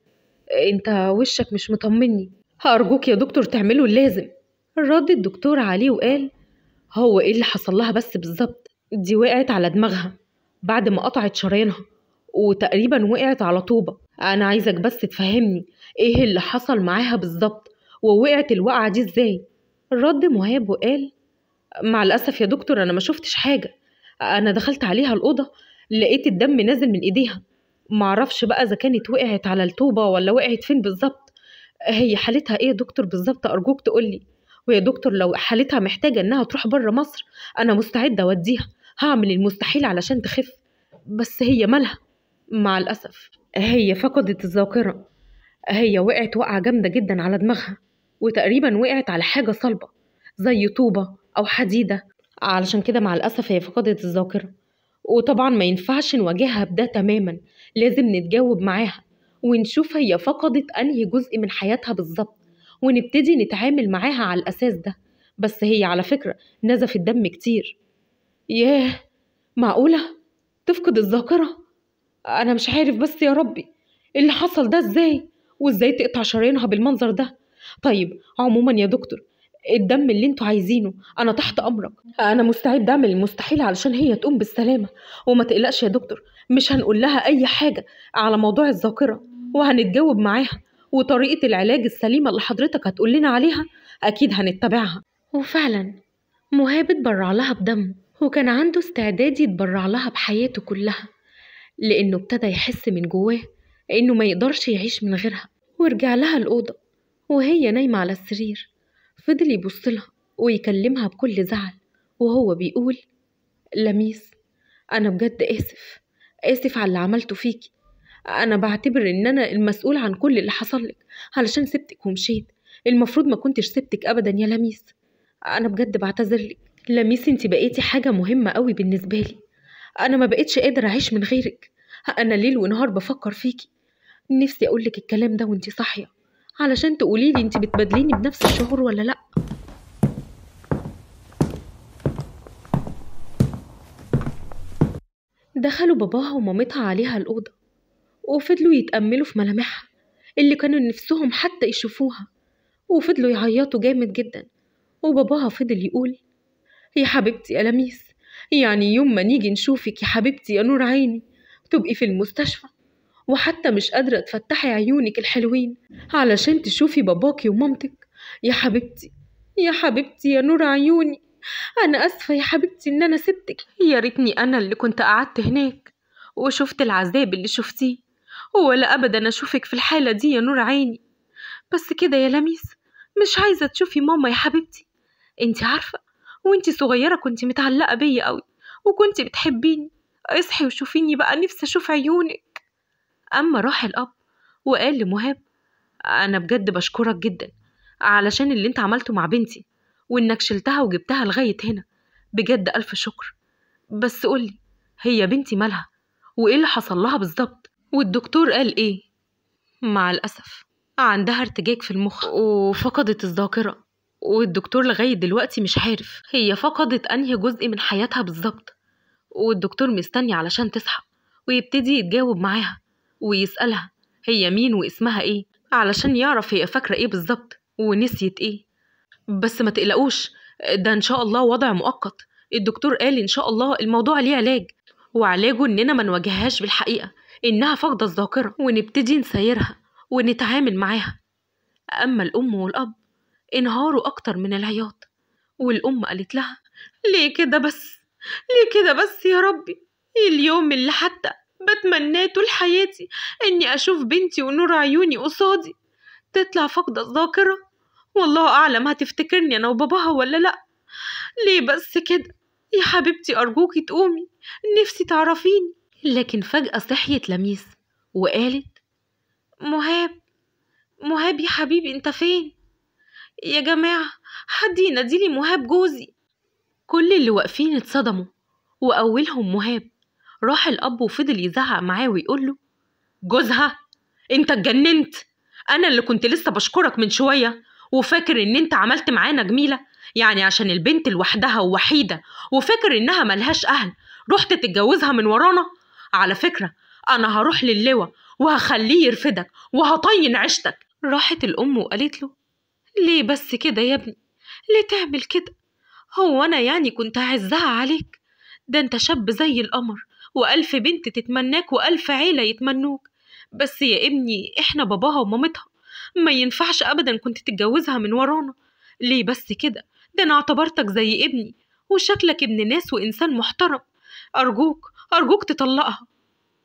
انت وشك مش مطمني هأرجوك يا دكتور تعمله اللازم رد الدكتور عليه وقال هو ايه اللي حصل لها بس بالظبط دي وقعت على دماغها بعد ما قطعت شرايينها وتقريبا وقعت على طوبة أنا عايزك بس تفهمني إيه اللي حصل معاها بالظبط ووقعت الوقعة دي إزاي رد مهاب وقال مع الاسف يا دكتور انا ما شفتش حاجه انا دخلت عليها الاوضه لقيت الدم نازل من ايديها معرفش بقى اذا كانت وقعت على الطوبه ولا وقعت فين بالظبط هي حالتها ايه يا دكتور بالظبط ارجوك تقولي ويا دكتور لو حالتها محتاجه انها تروح بره مصر انا مستعده اوديها هعمل المستحيل علشان تخف بس هي مالها مع الاسف هي فقدت الذاكره هي وقعت وقعه جامده جدا على دماغها وتقريبا وقعت على حاجه صلبه زي طوبه أو حديدة علشان كده مع الأسف هي فقدت الذاكرة وطبعا ما ينفعش نواجهها بده تماما لازم نتجاوب معاها ونشوف هي فقدت أنهي جزء من حياتها بالظبط ونبتدي نتعامل معاها على الأساس ده بس هي على فكرة نزفت دم كتير ياه معقولة تفقد الذاكرة أنا مش عارف بس يا ربي اللي حصل ده إزاي وإزاي تقطع شرايينها بالمنظر ده طيب عموما يا دكتور الدم اللي انتوا عايزينه انا تحت امرك انا مستعد اعمل المستحيل علشان هي تقوم بالسلامه وما تقلقش يا دكتور مش هنقول لها اي حاجه على موضوع الذاكره وهنتجاوب معاها وطريقه العلاج السليمه اللي حضرتك هتقول لنا عليها اكيد هنتبعها وفعلا مهاب اتبرع لها بدم وكان عنده استعداد يتبرع لها بحياته كلها لانه ابتدى يحس من جواه انه ما يقدرش يعيش من غيرها ورجع لها الاوضه وهي نايمه على السرير فضل يبصلها ويكلمها بكل زعل وهو بيقول لميس أنا بجد آسف آسف على اللي عملته فيكي أنا بعتبر إن أنا المسؤول عن كل اللي حصلك علشان سبتك ومشيت المفروض ما كنتش سبتك أبدا يا لميس أنا بجد بعتذر لك لميس انت بقيتي حاجة مهمة قوي بالنسبة لي أنا ما بقيتش قادر أعيش من غيرك أنا ليل ونهار بفكر فيكي نفسي أقولك الكلام ده وانت صاحية علشان تقوليلي انت بتبادليني بنفس الشعور ولا لأ دخلوا باباها ومامتها عليها الأوضة وفضلوا يتأملوا في ملامحها اللي كانوا نفسهم حتى يشوفوها وفضلوا يعيطوا جامد جدا وباباها فضل يقول يا حبيبتي يا لميس يعني يوم ما نيجي نشوفك يا حبيبتي يا نور عيني تبقي في المستشفى وحتى مش قادرة تفتحي عيونك الحلوين علشان تشوفي باباكي ومامتك يا حبيبتي يا حبيبتي يا نور عيوني أنا أسفة يا حبيبتي إن أنا سبتك يا ريتني أنا اللي كنت قعدت هناك وشفت العذاب اللي شفتيه ولا أبدا أشوفك في الحالة دي يا نور عيني بس كده يا لميس مش عايزة تشوفي ماما يا حبيبتي انت عارفة وانت صغيرة كنت متعلقة بيا قوي وكنت بتحبيني اصحي وشوفيني بقى نفسي اشوف عيونك أما راح الأب وقال لمهاب أنا بجد بشكرك جدا علشان اللي أنت عملته مع بنتي وإنك شلتها وجبتها لغاية هنا بجد ألف شكر بس قولي هي بنتي مالها وإيه اللي حصل لها بالظبط والدكتور قال إيه مع الأسف عندها ارتجاج في المخ وفقدت الذاكرة والدكتور لغاية دلوقتي مش عارف هي فقدت أنهي جزء من حياتها بالظبط والدكتور مستني علشان تصحى ويبتدي يتجاوب معاها ويسألها هي مين واسمها ايه علشان يعرف هي فاكرة ايه بالظبط ونسيت ايه بس ما تقلقوش ده ان شاء الله وضع مؤقت الدكتور قال ان شاء الله الموضوع ليه علاج وعلاجه اننا ما نواجههاش بالحقيقة انها فاقدة الذاكرة ونبتدي نسيرها ونتعامل معاها اما الام والاب انهاروا اكتر من العياط والام قالت لها ليه كده بس ليه كده بس يا ربي اليوم اللي حتى بتمناه طول حياتي اني اشوف بنتي ونور عيوني قصادي تطلع فاقدة الذاكرة والله اعلم هتفتكرني انا وباباها ولا لا ليه بس كده يا حبيبتي ارجوكي تقومي نفسي تعرفيني لكن فجأة صحيت لميس وقالت مهاب مهاب يا حبيبي انت فين يا جماعة حد يناديلي مهاب جوزي كل اللي واقفين اتصدموا وأولهم مهاب راح الأب وفضل يزعق معاه ويقول له جوزها أنت اتجننت أنا اللي كنت لسه بشكرك من شوية وفاكر إن أنت عملت معانا جميلة يعني عشان البنت لوحدها ووحيدة وفاكر إنها ملهاش أهل رحت تتجوزها من ورانا على فكرة أنا هروح للوا وهخليه يرفدك وهطين عيشتك راحت الأم وقالت له ليه بس كده يا ابني ليه تعمل كده هو أنا يعني كنت هعزها عليك ده انت شاب زي القمر وألف بنت تتمناك وألف عيلة يتمنوك بس يا ابني احنا باباها ومامتها ما ينفعش أبدا كنت تتجوزها من ورانا ليه بس كده ده أنا اعتبرتك زي ابني وشكلك ابن ناس وإنسان محترم أرجوك أرجوك تطلقها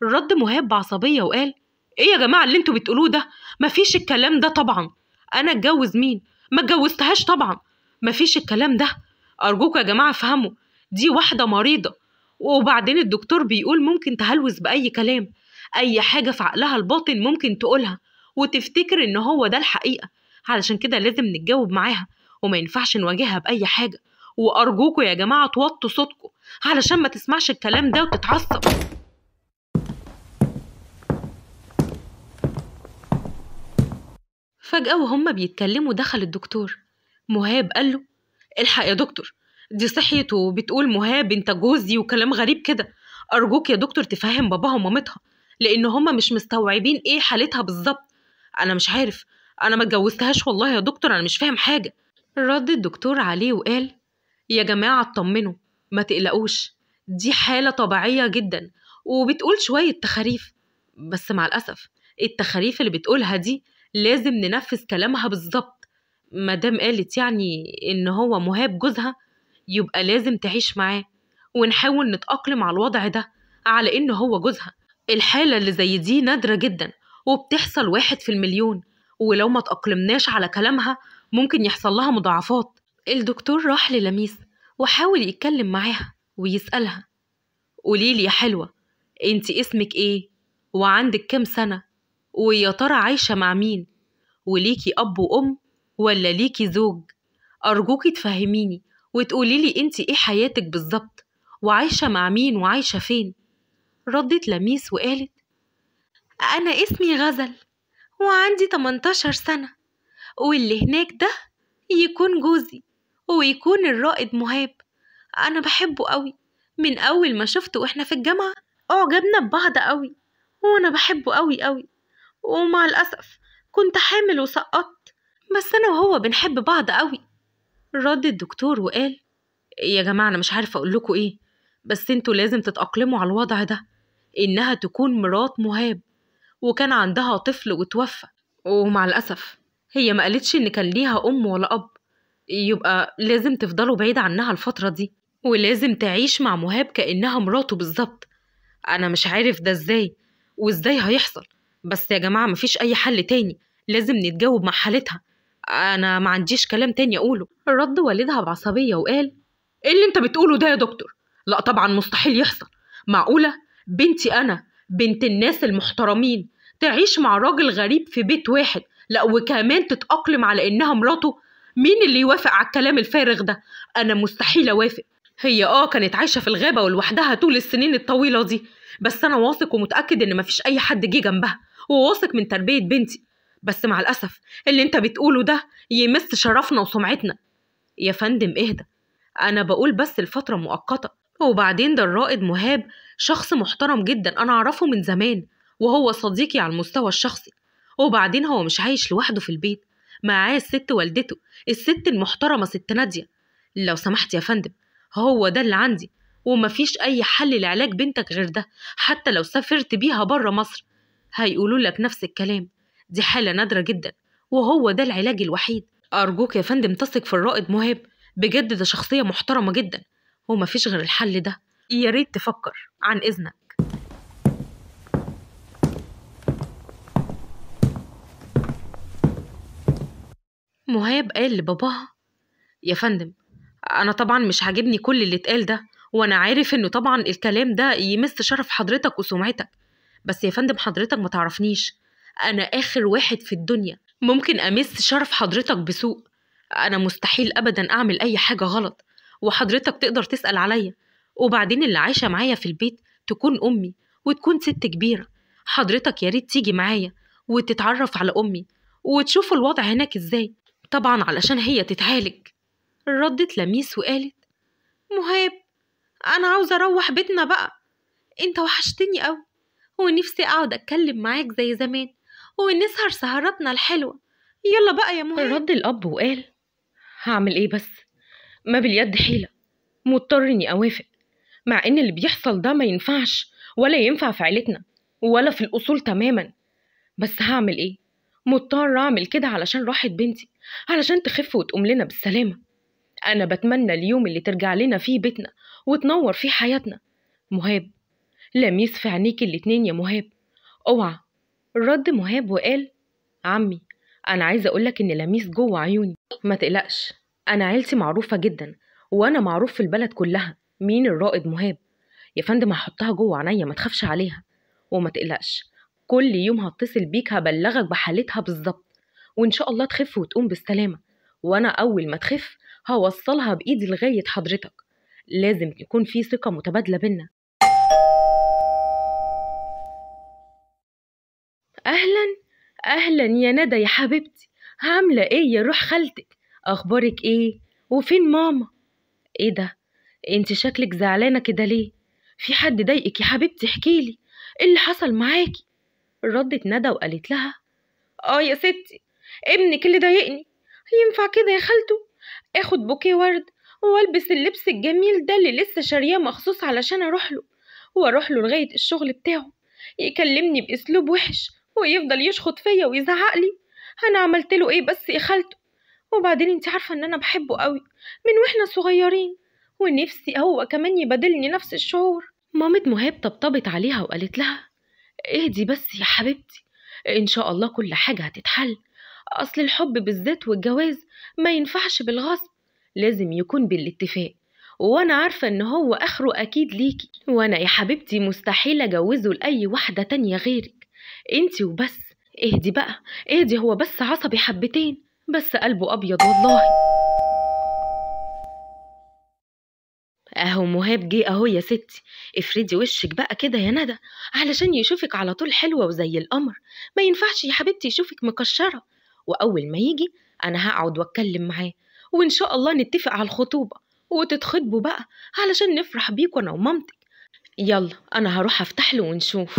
رد مهاب بعصبية وقال ايه يا جماعة اللي انتوا بتقولوه ده مفيش الكلام ده طبعا انا اتجوز مين ما اتجوزتهاش طبعا مفيش الكلام ده ارجوك يا جماعة فهموا دي واحدة مريضة وبعدين الدكتور بيقول ممكن تهلوس بأي كلام أي حاجة في عقلها الباطن ممكن تقولها وتفتكر إن هو ده الحقيقة علشان كده لازم نتجاوب معاها وما ينفعش نواجهها بأي حاجة وأرجوكوا يا جماعة توطوا صوتكوا علشان ما تسمعش الكلام ده وتتعصب فجأة وهم بيتكلموا دخل الدكتور مهاب قال له الحق يا دكتور دي صحيت وبتقول مهاب انت جوزي وكلام غريب كده ارجوك يا دكتور تفهم باباها ومامتها لان هما مش مستوعبين ايه حالتها بالظبط انا مش عارف انا ما اتجوزتهاش والله يا دكتور انا مش فاهم حاجه رد الدكتور عليه وقال يا جماعه اطمنوا ما تقلقوش دي حاله طبيعيه جدا وبتقول شويه تخاريف بس مع الاسف التخاريف اللي بتقولها دي لازم ننفذ كلامها بالظبط مادام قالت يعني ان هو مهاب جوزها يبقى لازم تعيش معاه ونحاول نتأقلم على الوضع ده على إن هو جوزها الحالة اللي زي دي نادرة جدا وبتحصل واحد في المليون ولو ما تأقلمناش على كلامها ممكن يحصل لها مضاعفات الدكتور راح للميس وحاول يتكلم معاها ويسألها قوليلي يا حلوة انت اسمك ايه وعندك كام سنة ويا ترى عايشة مع مين وليكي أب وأم ولا ليكي زوج أرجوكي تفهميني وتقولي لي انت ايه حياتك بالظبط وعايشة مع مين وعايشة فين ردت لميس وقالت أنا اسمي غزل وعندي 18 سنة واللي هناك ده يكون جوزي ويكون الرائد مهاب أنا بحبه قوي من أول ما شفته وإحنا في الجامعة أعجبنا ببعض قوي وأنا بحبه قوي قوي ومع الأسف كنت حامل وسقطت بس أنا وهو بنحب بعض قوي رد الدكتور وقال يا جماعة أنا مش عارف أقول لكم إيه بس انتوا لازم تتأقلموا على الوضع ده إنها تكون مرات مهاب وكان عندها طفل وتوفى ومع الأسف هي ما قالتش إن كان ليها أم ولا أب يبقى لازم تفضلوا بعيد عنها الفترة دي ولازم تعيش مع مهاب كأنها مراته بالظبط أنا مش عارف ده إزاي وإزاي هيحصل بس يا جماعة مفيش أي حل تاني لازم نتجاوب مع حالتها أنا ما عنديش كلام تاني أقوله رد والدها بعصبية وقال إيه اللي أنت بتقوله ده يا دكتور؟ لا طبعا مستحيل يحصل معقولة بنتي أنا بنت الناس المحترمين تعيش مع راجل غريب في بيت واحد لا وكمان تتأقلم على إنها مراته مين اللي يوافق على الكلام الفارغ ده أنا مستحيل أوافق هي اه كانت عايشة في الغابة ولوحدها طول السنين الطويلة دي بس أنا واثق ومتأكد إن مفيش أي حد جه جنبها وواثق من تربية بنتي بس مع الأسف اللي أنت بتقوله ده يمس شرفنا وسمعتنا يا فندم اهدى أنا بقول بس لفترة مؤقتة وبعدين ده الرائد مهاب شخص محترم جدا أنا أعرفه من زمان وهو صديقي على المستوى الشخصي وبعدين هو مش عايش لوحده في البيت معاه الست والدته الست المحترمة ست نادية لو سمحت يا فندم هو ده اللي عندي ومفيش أي حل لعلاج بنتك غير ده حتى لو سافرت بيها بره مصر هيقولوا لك نفس الكلام دي حالة نادرة جدا وهو ده العلاج الوحيد أرجوك يا فندم تثق في الرائد مهاب بجد ده شخصية محترمة جدا ومفيش غير الحل ده يا ريت تفكر عن إذنك مهاب قال لباباها يا فندم أنا طبعا مش عاجبني كل اللي اتقال ده وأنا عارف إنه طبعا الكلام ده يمس شرف حضرتك وسمعتك بس يا فندم حضرتك ما تعرفنيش انا اخر واحد في الدنيا ممكن امس شرف حضرتك بسوء انا مستحيل ابدا اعمل اي حاجه غلط وحضرتك تقدر تسال عليا وبعدين اللي عايشه معايا في البيت تكون امي وتكون ست كبيره حضرتك يا ريت تيجي معايا وتتعرف على امي وتشوفوا الوضع هناك ازاي طبعا علشان هي تتعالج ردت لميس وقالت مهاب انا عاوزه اروح بيتنا بقى انت وحشتني قوي ونفسي اقعد اتكلم معاك زي زمان ونسهر سهراتنا الحلوة يلا بقى يا مهاب رد الأب وقال هعمل إيه بس ما باليد حيلة مضطر إني أوافق مع إن اللي بيحصل ده ما ينفعش ولا ينفع في عيلتنا ولا في الأصول تماما بس هعمل إيه مضطر أعمل كده علشان راحة بنتي علشان تخف وتقوم لنا بالسلامة أنا بتمنى اليوم اللي ترجع لنا فيه بيتنا وتنور فيه حياتنا مهاب لميس في عينيك الاتنين يا مهاب اوعى الرد مهاب وقال عمي أنا عايز أقولك إن لميس جوه عيوني ما تقلقش أنا عيلتي معروفة جدا وأنا معروف في البلد كلها مين الرائد مهاب يا فندم هحطها جوه عينيا ما تخافش عليها وما تقلقش كل يوم هتصل بيك هبلغك بحالتها بالظبط وإن شاء الله تخف وتقوم بالسلامة وأنا أول ما تخف هوصلها بإيدي لغاية حضرتك لازم يكون في ثقة متبادلة بينا أهلا أهلا يا ندى يا حبيبتي عاملة إيه يا روح خالتك أخبارك إيه وفين ماما إيه ده أنت شكلك زعلانة كده ليه في حد ضايقك يا حبيبتي احكيلي إيه اللي حصل معاكي ردت ندى وقالت لها آه يا ستي ابنك اللي ضايقني ينفع كده يا خالته اخد بوكيه ورد والبس اللبس الجميل ده اللي لسه شارياه مخصوص علشان اروح له واروح له لغايه الشغل بتاعه يكلمني باسلوب وحش ويفضل يشخط فيا ويزعق لي انا عملت له ايه بس يا خالته وبعدين انت عارفه ان انا بحبه قوي من واحنا صغيرين ونفسي هو كمان يبادلني نفس الشعور مامة مهاب طبطبت عليها وقالت لها اهدي بس يا حبيبتي ان شاء الله كل حاجه هتتحل اصل الحب بالذات والجواز ما ينفعش بالغصب لازم يكون بالاتفاق وانا عارفه ان هو اخره اكيد ليكي وانا يا حبيبتي مستحيل اجوزه لاي واحده تانية غيري انتي وبس اهدي بقى اهدي هو بس عصبي حبتين بس قلبه ابيض والله اهو مهاب جه اهو يا ستي افردي وشك بقى كده يا ندى علشان يشوفك على طول حلوه وزي القمر ما ينفعش يا حبيبتي يشوفك مكشره واول ما يجي انا هقعد واتكلم معاه وان شاء الله نتفق على الخطوبه وتتخطبوا بقى علشان نفرح بيك انا ومامتك يلا انا هروح افتح له ونشوف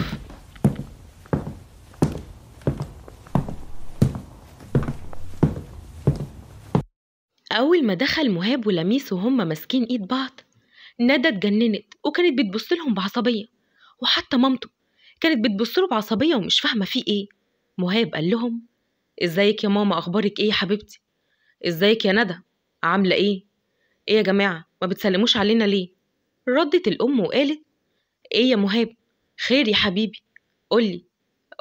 أول ما دخل مهاب ولميس وهما ماسكين إيد بعض ندى اتجننت وكانت بتبص لهم بعصبية وحتى مامته كانت بتبص له بعصبية ومش فاهمة فيه إيه مهاب قال لهم إزيك يا ماما أخبارك إيه يا حبيبتي إزيك يا ندى عاملة إيه إيه يا جماعة ما بتسلموش علينا ليه ردت الأم وقالت إيه يا مهاب خير يا حبيبي قولي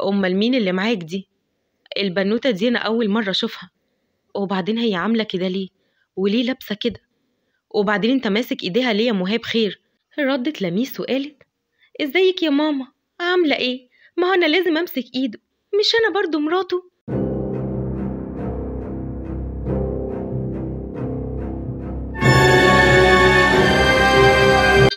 أمال مين اللي معاك دي البنوتة دي أنا أول مرة أشوفها وبعدين هي عاملة كده ليه وليه لابسة كده وبعدين انت ماسك ايديها ليه يا مهاب خير ردت لميس وقالت ازيك يا ماما عاملة ايه ما هو انا لازم امسك ايده مش انا برضو مراته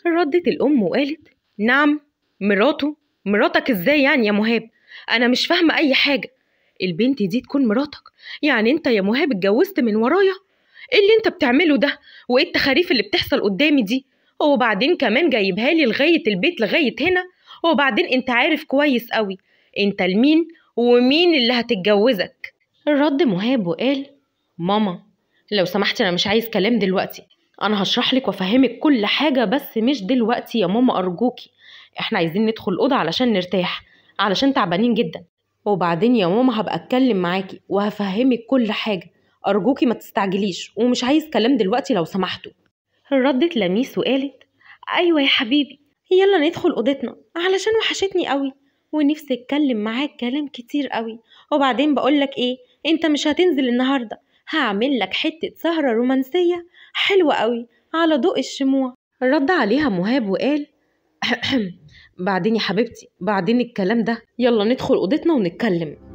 ردت الام وقالت نعم مراته مراتك ازاي يعني يا مهاب انا مش فاهمه اي حاجه البنت دي تكون مراتك يعني انت يا مهاب اتجوزت من ورايا ايه اللي انت بتعمله ده وايه التخاريف اللي بتحصل قدامي دي وبعدين كمان جايبها لي لغايه البيت لغايه هنا وبعدين انت عارف كويس قوي انت لمين ومين اللي هتتجوزك الرد مهاب وقال ماما لو سمحت انا مش عايز كلام دلوقتي انا هشرح لك وافهمك كل حاجه بس مش دلوقتي يا ماما ارجوكي احنا عايزين ندخل الاوضه علشان نرتاح علشان تعبانين جدا وبعدين يا ماما هبقى اتكلم معاكي وهفهمك كل حاجه أرجوكي ما تستعجليش ومش عايز كلام دلوقتي لو سمحتوا ردت لميس وقالت أيوة يا حبيبي يلا ندخل أوضتنا علشان وحشتني قوي ونفسي اتكلم معاك كلام كتير قوي وبعدين بقولك ايه انت مش هتنزل النهارده هعمل لك حته سهره رومانسيه حلوه قوي على ضوء الشموع رد عليها مهاب وقال بعدين يا حبيبتي بعدين الكلام ده يلا ندخل اوضتنا ونتكلم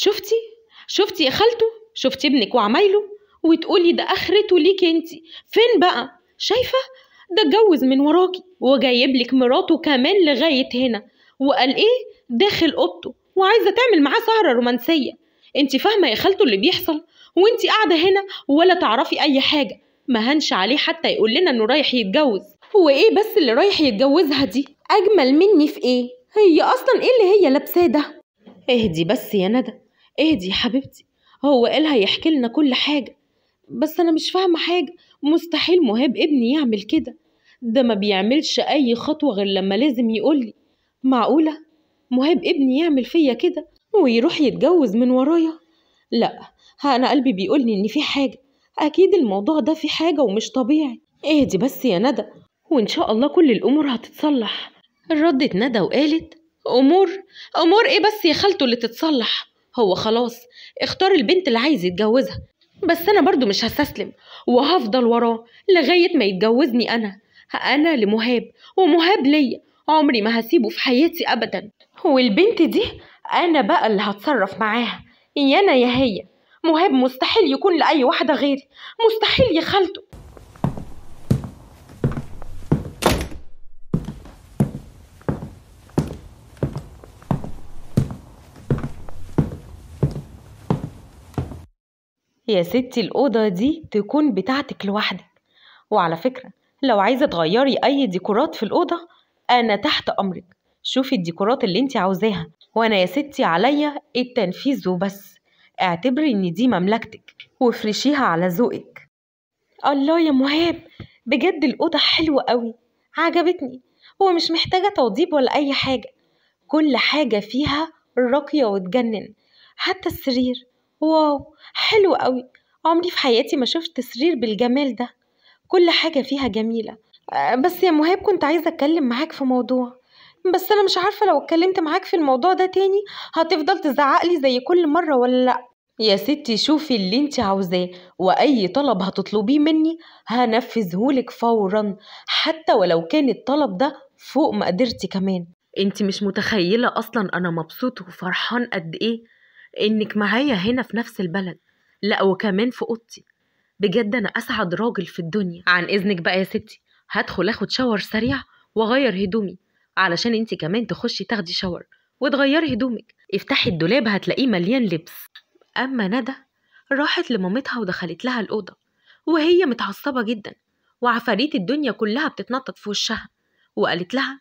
شفتي شفتي يا خالته شفتي ابنك وعمايله وتقولي ده اخرته ليك انت فين بقى شايفه ده اتجوز من وراكي وجايب لك مراته كمان لغايه هنا وقال ايه داخل اوضته وعايزه تعمل معاه سهره رومانسيه انت فاهمه يا خالته اللي بيحصل وانت قاعده هنا ولا تعرفي اي حاجه ما هنش عليه حتى يقول لنا انه رايح يتجوز هو ايه بس اللي رايح يتجوزها دي اجمل مني في ايه هي اصلا ايه اللي هي لابساه ده اهدي بس يا ندى اهدي يا حبيبتي هو قالها يحكي لنا كل حاجة بس أنا مش فاهمة حاجة مستحيل مهاب ابني يعمل كده ده ما بيعملش أي خطوة غير لما لازم يقولي معقولة مهاب ابني يعمل فيا كده ويروح يتجوز من ورايا لا أنا قلبي بيقولني إن في حاجة أكيد الموضوع ده في حاجة ومش طبيعي اهدي بس يا ندى وإن شاء الله كل الأمور هتتصلح ردت ندى وقالت أمور أمور إيه بس يا خالته اللي تتصلح هو خلاص اختار البنت اللي عايز يتجوزها بس أنا برضو مش هستسلم وهفضل وراه لغاية ما يتجوزني أنا أنا لمهاب ومهاب ليا عمري ما هسيبه في حياتي أبدا والبنت دي أنا بقى اللي هتصرف معاها يا أنا يا هي مهاب مستحيل يكون لأي واحدة غيري مستحيل يخالته يا ستي الأوضة دي تكون بتاعتك لوحدك وعلى فكرة لو عايزة تغيري أي ديكورات في الأوضة أنا تحت أمرك شوفي الديكورات اللي انت عاوزاها وأنا يا ستي عليا التنفيذ وبس اعتبري إن دي مملكتك وافرشيها على ذوقك الله يا مهاب بجد الأوضة حلوة قوي عجبتني ومش محتاجة توضيب ولا أي حاجة كل حاجة فيها راقية وتجنن حتى السرير واو حلو قوي عمري في حياتي ما شفت سرير بالجمال ده كل حاجة فيها جميلة آه، بس يا مهاب كنت عايزة أتكلم معاك في موضوع بس أنا مش عارفة لو اتكلمت معاك في الموضوع ده تاني هتفضل تزعقلي زي كل مرة ولا لأ يا ستي شوفي اللي انت عاوزاه واي طلب هتطلبيه مني هنفذهولك فورا حتى ولو كان الطلب ده فوق مقدرتي كمان انت مش متخيله اصلا انا مبسوط وفرحان قد ايه انك معايا هنا في نفس البلد لا وكمان في اوضتي بجد انا اسعد راجل في الدنيا عن اذنك بقى يا ستي هدخل اخد شاور سريع واغير هدومي علشان انت كمان تخشي تاخدي شاور وتغيري هدومك افتحي الدولاب هتلاقيه مليان لبس اما ندى راحت لمامتها ودخلت لها الاوضه وهي متعصبه جدا وعفاريت الدنيا كلها بتتنطط في وشها وقالت لها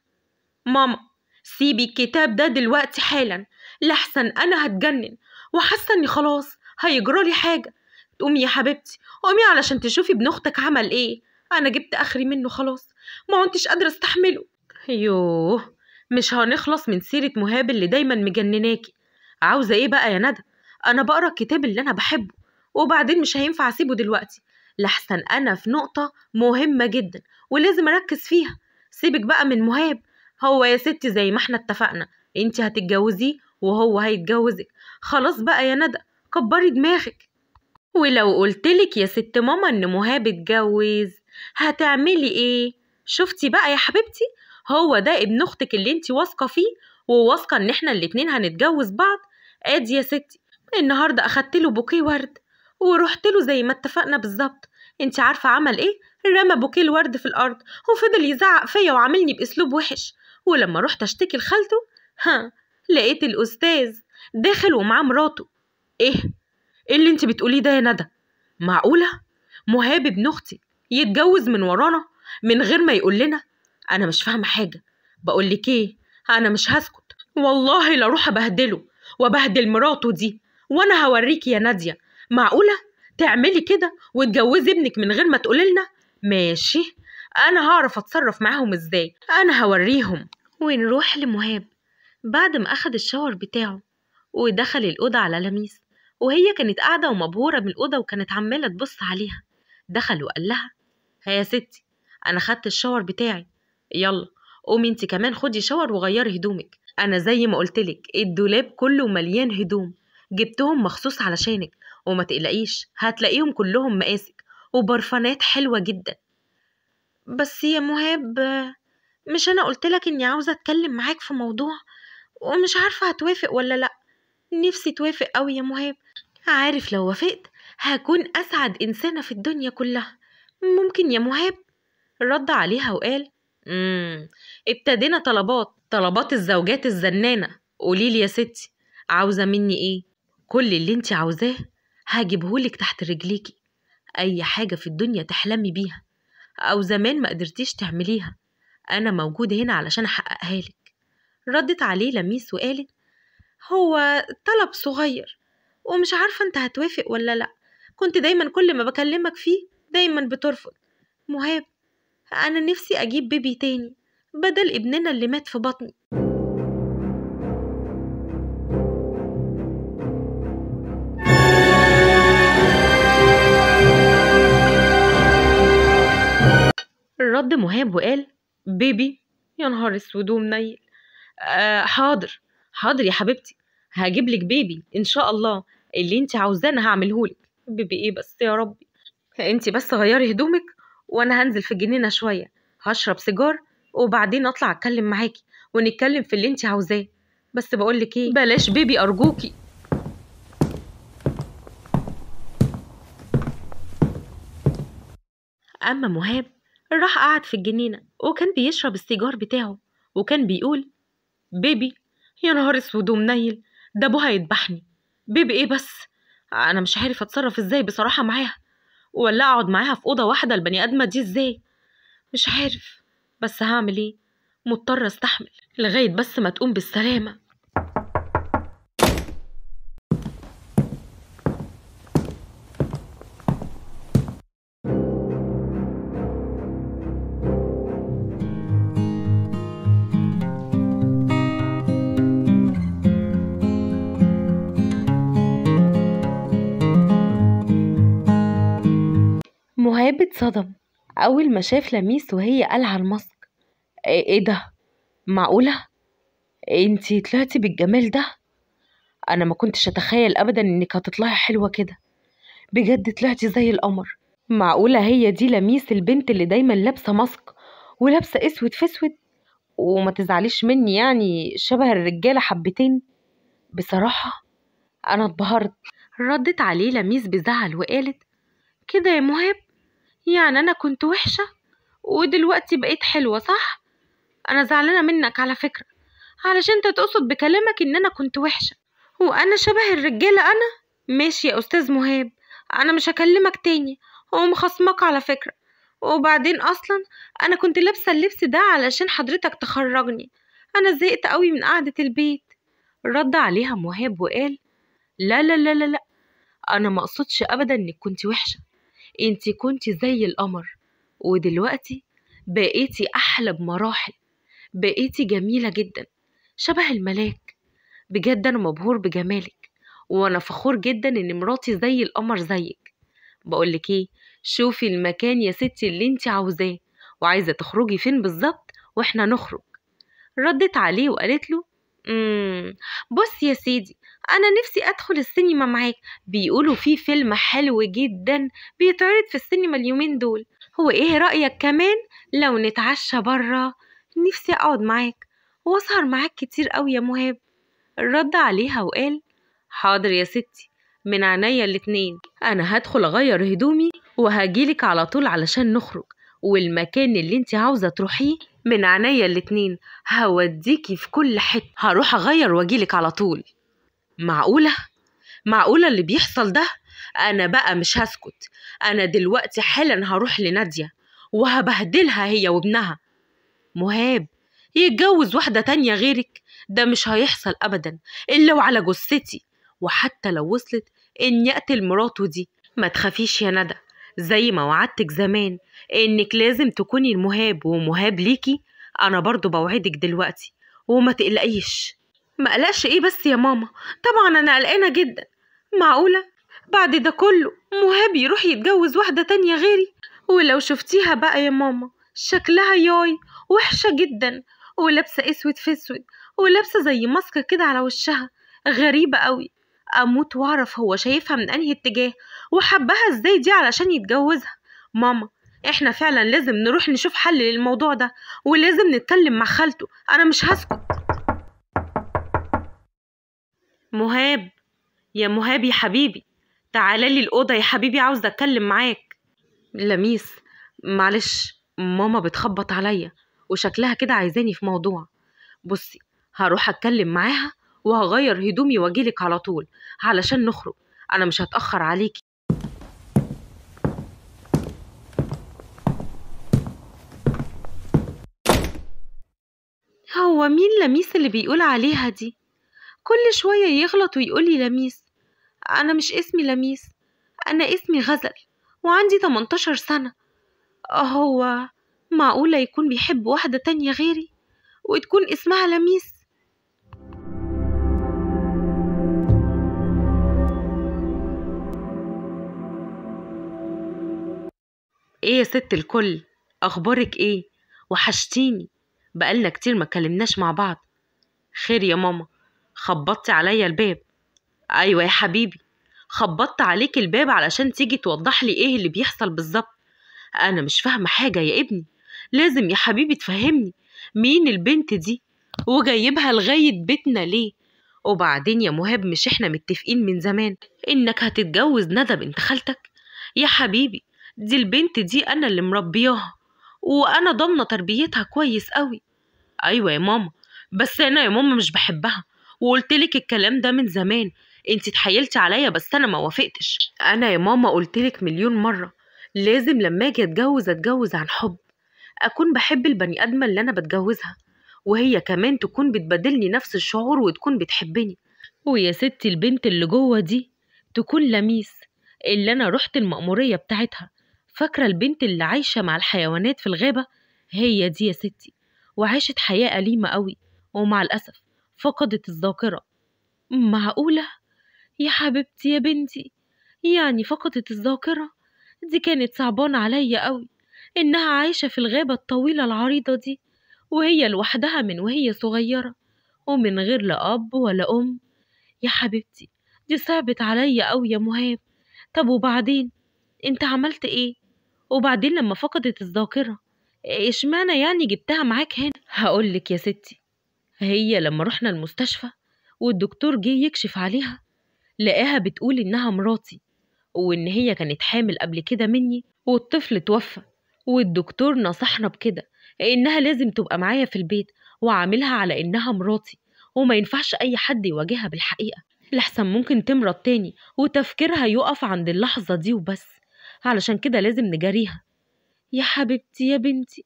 ماما سيبي الكتاب ده دلوقتي حالا لحسن انا هتجنن وحاسه اني خلاص هيجرالي حاجه قومي يا حبيبتي قومي علشان تشوفي ابن اختك عمل ايه انا جبت اخري منه خلاص ما كنتش قادره استحمله يوه مش هنخلص من سيره مهاب اللي دايما مجنناكي عاوزه ايه بقى يا ندى انا بقرا الكتاب اللي انا بحبه وبعدين مش هينفع اسيبه دلوقتي لحسن انا في نقطه مهمه جدا ولازم اركز فيها سيبك بقى من مهاب هو يا ستي زي ما احنا اتفقنا انت هتتجوزيه وهو هيتجوزك خلاص بقى يا ندى كبري دماغك ولو قلتلك يا ست ماما ان مهاب اتجوز هتعملي ايه شفتي بقى يا حبيبتي هو ده ابن اختك اللي انت واثقه فيه وواثقه ان احنا الاتنين هنتجوز بعض ادي يا ستي النهارده اخدت له بوكيه ورد ورحت له زي ما اتفقنا بالظبط انت عارفه عمل ايه رمى بوكيه الورد في الارض وفضل يزعق فيا وعاملني باسلوب وحش ولما رحت اشتكي لخالته ها لقيت الاستاذ داخل ومعاه مراته ايه ايه اللي انت بتقوليه ده يا ندى معقوله مهاب ابن اختي يتجوز من ورانا من غير ما يقول لنا انا مش فاهمه حاجه بقول لك ايه انا مش هسكت والله لا اروح ابهدله وبهدل مراته دي وانا هوريكي يا ناديه معقوله تعملي كده وتجوزي ابنك من غير ما تقولي لنا ماشي انا هعرف اتصرف معاهم ازاي انا هوريهم ونروح لمهاب بعد ما اخد الشاور بتاعه ودخل الأوضة على لميس وهي كانت قاعدة ومبهورة بالأوضة وكانت عمالة تبص عليها دخل وقال لها ها يا ستي أنا خدت الشاور بتاعي يلا قومي انت كمان خدي شاور وغيري هدومك أنا زي ما قلتلك الدولاب كله مليان هدوم جبتهم مخصوص علشانك وما تقلقيش هتلاقيهم كلهم مقاسك وبرفانات حلوة جدا بس يا مهاب مش أنا قلتلك إني عاوزة أتكلم معاك في موضوع ومش عارفة هتوافق ولا لأ نفسي توافق أوي يا مهاب عارف لو وافقت هكون أسعد إنسانة في الدنيا كلها ممكن يا مهاب رد عليها وقال مم. ابتدينا طلبات طلبات الزوجات الزنانة قوليلي يا ستي عاوزة مني ايه كل اللي انت عاوزاه هجيبهولك تحت رجليكي اي حاجة في الدنيا تحلمي بيها او زمان ما قدرتيش تعمليها انا موجودة هنا علشان احققها لك ردت عليه لميس وقالت هو طلب صغير ومش عارفة انت هتوافق ولا لأ كنت دايما كل ما بكلمك فيه دايما بترفض مهاب أنا نفسي أجيب بيبي تاني بدل ابننا اللي مات في بطني رد مهاب وقال بيبي يا نهار اسود ومنيل آه حاضر حاضر يا حبيبتي هجيب لك بيبي ان شاء الله اللي انت عاوزاه انا هعمله لك بيبي ايه بس يا ربي انت بس غيري هدومك وانا هنزل في الجنينه شويه هشرب سيجار وبعدين اطلع اتكلم معاكي ونتكلم في اللي انت عاوزاه بس بقول لك ايه بلاش بيبي ارجوكي اما مهاب راح قعد في الجنينه وكان بيشرب السيجار بتاعه وكان بيقول بيبي يا نهار اسود ومنيل ده ابوها يذبحني بيب ايه بس انا مش عارف اتصرف ازاي بصراحه معاها ولا اقعد معاها في اوضه واحده البني ادمه دي ازاي مش عارف بس هعمل ايه مضطره استحمل لغايه بس ما تقوم بالسلامه اتصدم أول ما شاف لميس وهي قالعة الماسك إيه،, إيه ده؟ معقولة؟ انتي طلعتي بالجمال ده؟ أنا ما كنتش أتخيل أبدا إنك هتطلعي حلوة كده بجد طلعتي زي القمر معقولة هي دي لميس البنت اللي دايما لابسة ماسك ولابسة اسود في اسود وما تزعليش مني يعني شبه الرجالة حبتين بصراحة أنا اتبهرت ردت عليه لميس بزعل وقالت كده يا مهاب يعني أنا كنت وحشة ودلوقتي بقيت حلوة صح؟ أنا زعلانة منك على فكرة علشان أنت تقصد بكلامك إن أنا كنت وحشة وأنا شبه الرجالة أنا؟ ماشي يا أستاذ مهاب أنا مش هكلمك تاني هو مخصمك على فكرة وبعدين أصلا أنا كنت لابسة اللبس ده علشان حضرتك تخرجني أنا زهقت قوي من قعدة البيت رد عليها مهاب وقال لا لا لا لا, لا. أنا مقصدش أبدا إنك كنت وحشة انت كنت زي القمر ودلوقتي بقيتي احلى بمراحل بقيتي جميلة جدا شبه الملاك بجد انا مبهور بجمالك وانا فخور جدا ان مراتي زي القمر زيك بقولك ايه شوفي المكان يا ستي اللي انت عاوزاه وعايزة تخرجي فين بالظبط واحنا نخرج ردت عليه وقالت له بص يا سيدي انا نفسي ادخل السينما معاك بيقولوا في فيلم حلو جدا بيتعرض في السينما اليومين دول هو ايه رايك كمان لو نتعشى بره نفسي اقعد معاك واسهر معاك كتير قوي يا مهاب رد عليها وقال حاضر يا ستي من عينيا الاتنين انا هدخل اغير هدومي وهجيلك على طول علشان نخرج والمكان اللي انت عاوزه تروحيه من عينيا الاتنين هوديكي في كل حته هروح اغير واجيلك على طول معقولة؟ معقولة اللي بيحصل ده؟ أنا بقى مش هسكت أنا دلوقتي حالا هروح لنادية وهبهدلها هي وابنها مهاب يتجوز واحدة تانية غيرك ده مش هيحصل أبدا إلا وعلى جثتي وحتى لو وصلت إني أقتل مراته دي ما تخافيش يا ندى زي ما وعدتك زمان إنك لازم تكوني المهاب ومهاب ليكي أنا برضو بوعدك دلوقتي وما تقلقيش ما قلقش ايه بس يا ماما طبعا انا قلقانه جدا معقوله بعد ده كله مهاب يروح يتجوز واحده تانية غيري ولو شفتيها بقى يا ماما شكلها ياي وحشه جدا ولابسه اسود في اسود ولابسه زي ماسكه كده على وشها غريبه قوي اموت واعرف هو شايفها من انهي اتجاه وحبها ازاي دي علشان يتجوزها ماما احنا فعلا لازم نروح نشوف حل للموضوع ده ولازم نتكلم مع خالته انا مش هسكت مهاب يا مهاب يا حبيبي تعالى لي الأوضة يا حبيبي عاوز أتكلم معاك لميس معلش ماما بتخبط عليا وشكلها كده عايزاني في موضوع بصي هروح أتكلم معاها وهغير هدومي واجيلك على طول علشان نخرج أنا مش هتأخر عليكي هو مين لميس اللي بيقول عليها دي كل شوية يغلط ويقولي لميس أنا مش اسمي لميس أنا اسمي غزل وعندي 18 سنة هو معقولة يكون بيحب واحدة تانية غيري وتكون اسمها لميس ايه يا ست الكل اخبارك ايه وحشتيني بقالنا كتير ما كلمناش مع بعض خير يا ماما خبطتي عليا الباب ايوه يا حبيبي خبطت عليك الباب علشان تيجي توضح لي ايه اللي بيحصل بالظبط انا مش فاهمه حاجه يا ابني لازم يا حبيبي تفهمني مين البنت دي وجايبها لغايه بيتنا ليه وبعدين يا مهاب مش احنا متفقين من زمان انك هتتجوز ندى بنت خالتك يا حبيبي دي البنت دي انا اللي مربياها وانا ضامنه تربيتها كويس قوي ايوه يا ماما بس انا يا ماما مش بحبها وقلت لك الكلام ده من زمان انت اتحايلتي عليا بس انا ما وافقتش انا يا ماما قلت لك مليون مره لازم لما اجي اتجوز اتجوز عن حب اكون بحب البني ادمه اللي انا بتجوزها وهي كمان تكون بتبادلني نفس الشعور وتكون بتحبني ويا ستي البنت اللي جوه دي تكون لميس اللي انا رحت المأمورية بتاعتها فاكرة البنت اللي عايشة مع الحيوانات في الغابة هي دي يا ستي وعاشت حياة أليمة قوي ومع الأسف فقدت الذاكرة معقولة؟ يا حبيبتي يا بنتي يعني فقدت الذاكرة دي كانت صعبانة عليا أوي إنها عايشة في الغابة الطويلة العريضة دي وهي لوحدها من وهي صغيرة ومن غير لا أب ولا أم يا حبيبتي دي صعبت عليا أوي يا مهاب طب وبعدين انت عملت ايه وبعدين لما فقدت الذاكرة اشمعنى يعني جبتها معاك هنا هقولك يا ستي هي لما رحنا المستشفى والدكتور جه يكشف عليها لقاها بتقول إنها مراتي وإن هي كانت حامل قبل كده مني والطفل اتوفى والدكتور نصحنا بكده إنها لازم تبقى معايا في البيت وعاملها على إنها مراتي وما ينفعش أي حد يواجهها بالحقيقة لحسن ممكن تمرض تاني وتفكيرها يقف عند اللحظة دي وبس علشان كده لازم نجاريها يا حبيبتي يا بنتي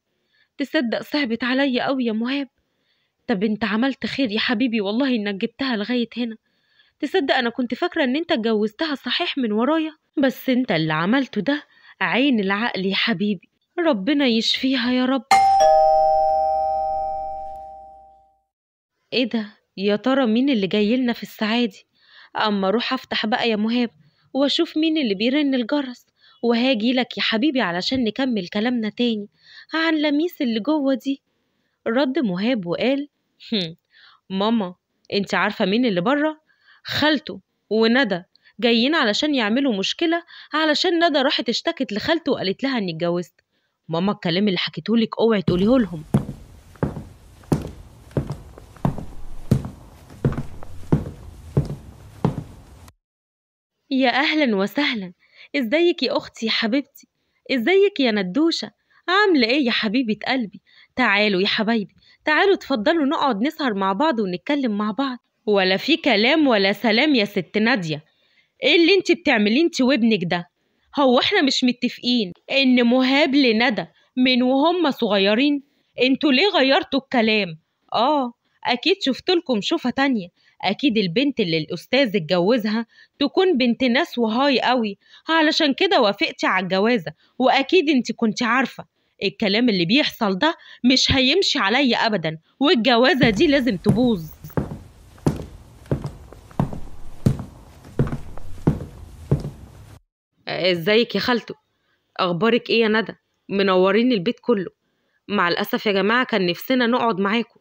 تصدق صعبت عليا أوي يا مهاب طب انت عملت خير يا حبيبي والله انك جبتها لغاية هنا تصدق انا كنت فاكرة ان انت اتجوزتها صحيح من ورايا بس انت اللي عملته ده عين العقل يا حبيبي ربنا يشفيها يا رب ايه ده يا ترى مين اللي جاي لنا في السعادة دي اما اروح افتح بقى يا مهاب واشوف مين اللي بيرن الجرس وهاجي لك يا حبيبي علشان نكمل كلامنا تاني عن لميس اللي جوه دي رد مهاب وقال ماما انت عارفة مين اللي بره خالته وندى جايين علشان يعملوا مشكلة علشان ندى راحت اشتكت لخالته وقالت لها اني اتجوزت ماما الكلام اللي حكيتهولك اوعي تقوليه لهم يا اهلا وسهلا ازيك يا اختي يا حبيبتي ازيك يا ندوشه عامله ايه يا حبيبه قلبي تعالوا يا حبايبي تعالوا اتفضلوا نقعد نسهر مع بعض ونتكلم مع بعض ولا في كلام ولا سلام يا ست نادية ايه اللي انت بتعمليه انت وابنك ده هو احنا مش متفقين ان مهاب لندى من وهم صغيرين انتوا ليه غيرتوا الكلام اه اكيد شفتلكم شوفة تانية اكيد البنت اللي الاستاذ اتجوزها تكون بنت ناس وهاي قوي علشان كده وافقتي على الجوازة واكيد انت كنت عارفة الكلام اللي بيحصل ده مش هيمشي عليا ابدا والجوازه دي لازم تبوظ ازيك يا خالته اخبارك ايه يا ندى منورين البيت كله مع الاسف يا جماعه كان نفسنا نقعد معاكم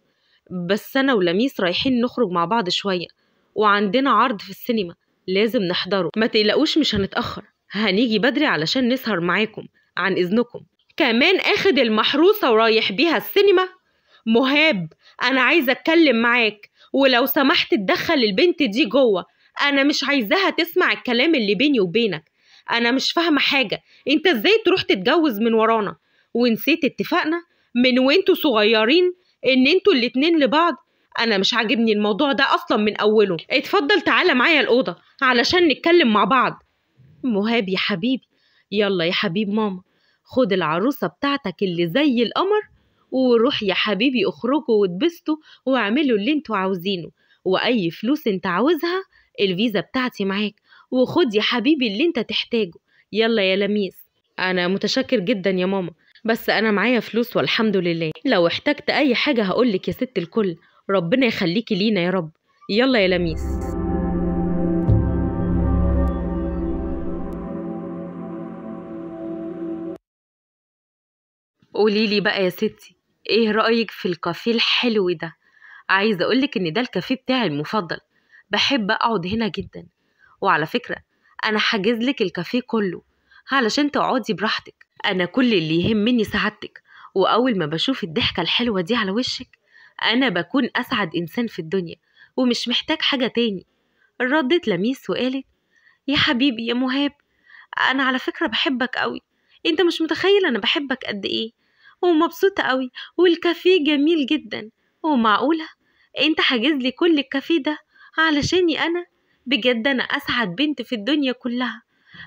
بس انا ولميس رايحين نخرج مع بعض شويه وعندنا عرض في السينما لازم نحضره ما تقلقوش مش هنتاخر هنيجي بدري علشان نسهر معاكم عن اذنكم كمان اخد المحروسة ورايح بيها السينما مهاب أنا عايزة أتكلم معاك ولو سمحت تدخل البنت دي جوه أنا مش عايزاها تسمع الكلام اللي بيني وبينك أنا مش فاهمة حاجة أنت إزاي تروح تتجوز من ورانا ونسيت اتفاقنا من وانتوا صغيرين إن انتوا الاتنين لبعض أنا مش عاجبني الموضوع ده أصلا من أوله اتفضل تعالى معايا الأوضة علشان نتكلم مع بعض مهاب يا حبيبي يلا يا حبيب ماما خد العروسة بتاعتك اللي زي القمر وروح يا حبيبي اخرجوا واتبسطوا واعملوا اللي انتوا عاوزينه واي فلوس انت عاوزها الفيزا بتاعتي معاك وخد يا حبيبي اللي انت تحتاجه يلا يا لميس انا متشكر جدا يا ماما بس انا معايا فلوس والحمد لله لو احتجت اي حاجه هقولك يا ست الكل ربنا يخليكي لينا يا رب يلا يا لميس قوليلي بقى يا ستي ايه رأيك في الكافيه الحلو ده عايزة اقولك ان ده الكافيه بتاعي المفضل بحب اقعد هنا جدا وعلى فكرة انا حاجزلك الكافيه كله علشان تقعدي براحتك انا كل اللي يهمني سعادتك واول ما بشوف الضحكة الحلوة دي على وشك انا بكون اسعد انسان في الدنيا ومش محتاج حاجة تاني ردت لميس وقالت يا حبيبي يا مهاب انا على فكرة بحبك قوي انت مش متخيل انا بحبك قد ايه ومبسوطة قوي والكافيه جميل جدا ومعقولة انت حاجز لي كل الكافيه ده علشاني انا بجد انا اسعد بنت في الدنيا كلها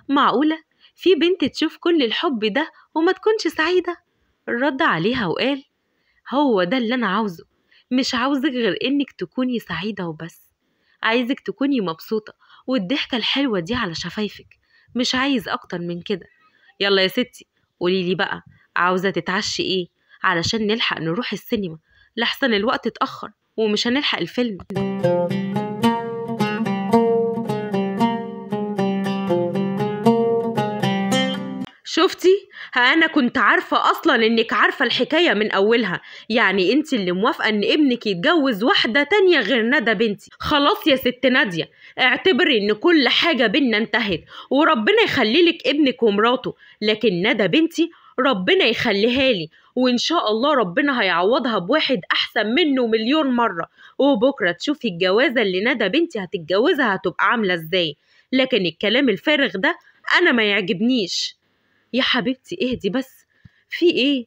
معقولة في بنت تشوف كل الحب ده وما تكونش سعيدة رد عليها وقال هو ده اللي انا عاوزه مش عاوزك غير انك تكوني سعيدة وبس عايزك تكوني مبسوطة والضحكة الحلوة دي على شفايفك مش عايز اكتر من كده يلا يا ستي قوليلي بقى عاوزة تتعشي إيه علشان نلحق نروح السينما لحسن الوقت اتأخر ومش هنلحق الفيلم شفتي انا كنت عارفه اصلا انك عارفه الحكايه من اولها يعني انت اللي موافقه ان ابنك يتجوز واحده تانية غير ندى بنتي خلاص يا ست ناديه اعتبري ان كل حاجه بينا انتهت وربنا يخليلك ابنك ومراته لكن ندى بنتي ربنا يخليها لي وإن شاء الله ربنا هيعوضها بواحد أحسن منه مليون مرة وبكرة تشوفي الجوازة اللي ندى بنتي هتتجوزها هتبقى عاملة إزاي لكن الكلام الفارغ ده أنا ما يعجبنيش يا حبيبتي اهدي بس في إيه؟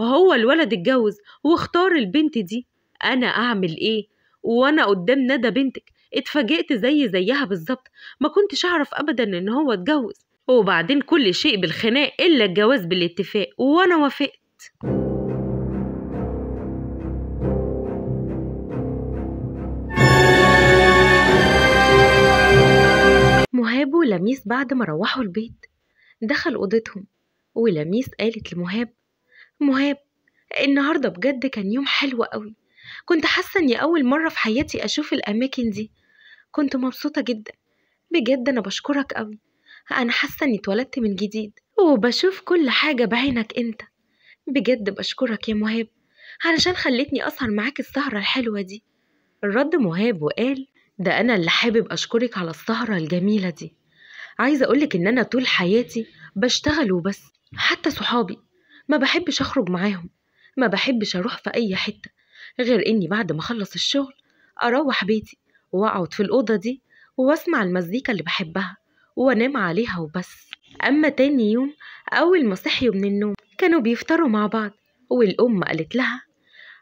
هو الولد اتجوز واختار البنت دي أنا أعمل إيه؟ وأنا قدام ندى بنتك اتفاجئت زي زيها بالظبط ما كنتش أعرف أبدا إن هو اتجوز وبعدين كل شيء بالخناق إلا الجواز بالاتفاق وأنا وافقت مهاب ولميس بعد ما روحوا البيت دخل أوضتهم ولميس قالت لمهاب مهاب النهاردة بجد كان يوم حلو قوي كنت حاسة إني أول مرة في حياتي أشوف الأماكن دي كنت مبسوطة جدا بجد أنا بشكرك قوي أنا حاسة إني اتولدت من جديد وبشوف كل حاجة بعينك أنت بجد بشكرك يا مهاب علشان خليتني أسهر معاك السهرة الحلوة دي رد مهاب وقال ده أنا اللي حابب أشكرك على السهرة الجميلة دي عايزة أقولك إن أنا طول حياتي بشتغل وبس حتى صحابي ما بحبش أخرج معاهم ما بحبش أروح في أي حتة غير إني بعد ما أخلص الشغل أروح بيتي وأقعد في الأوضة دي وأسمع المزيكا اللي بحبها وأنام عليها وبس أما تاني يوم أول ما صحيوا من النوم كانوا بيفطروا مع بعض والأم قالت لها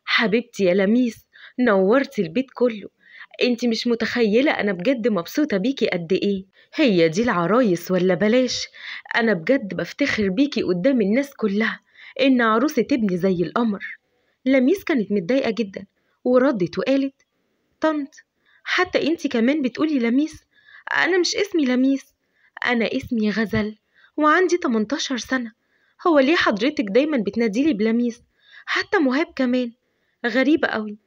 حبيبتي يا لميس نورتي البيت كله انت مش متخيلة انا بجد مبسوطة بيكي قد ايه هي دي العرايس ولا بلاش انا بجد بفتخر بيكي قدام الناس كلها ان عروسة ابني زي القمر لميس كانت متضايقة جدا وردت وقالت طنط حتى انت كمان بتقولي لميس انا مش اسمي لميس أنا اسمي غزل وعندي 18 سنة هو ليه حضرتك دايما بتناديلي بلميس حتى مهاب كمان غريبة قوي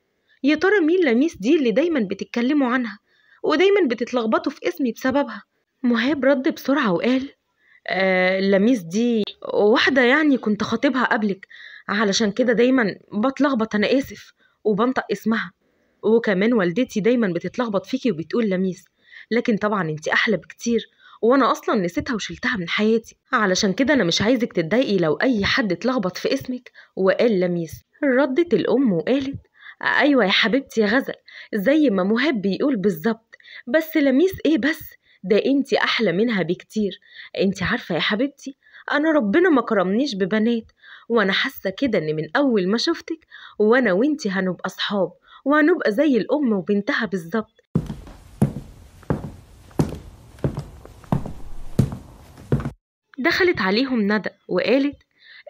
يا ترى مين لميس دي اللي دايما بتتكلموا عنها ودايما بتتلخبطوا في اسمي بسببها مهاب رد بسرعة وقال آه لميس دي واحدة يعني كنت خاطبها قبلك علشان كده دايما بتلخبط أنا آسف وبنطق اسمها وكمان والدتي دايما بتتلخبط فيكي وبتقول لميس لكن طبعا انت أحلى بكتير وانا اصلا نسيتها وشلتها من حياتي علشان كده انا مش عايزك تتضايقي لو اي حد اتلخبط في اسمك وقال لميس ردت الام وقالت ايوه يا حبيبتي يا غزل زي ما مهاب بيقول بالظبط بس لميس ايه بس ده انتي احلى منها بكتير انتي عارفه يا حبيبتي انا ربنا ما كرمنيش ببنات وانا حاسه كده ان من اول ما شفتك وانا وانتي هنبقى صحاب وهنبقى زي الام وبنتها بالظبط دخلت عليهم ندى وقالت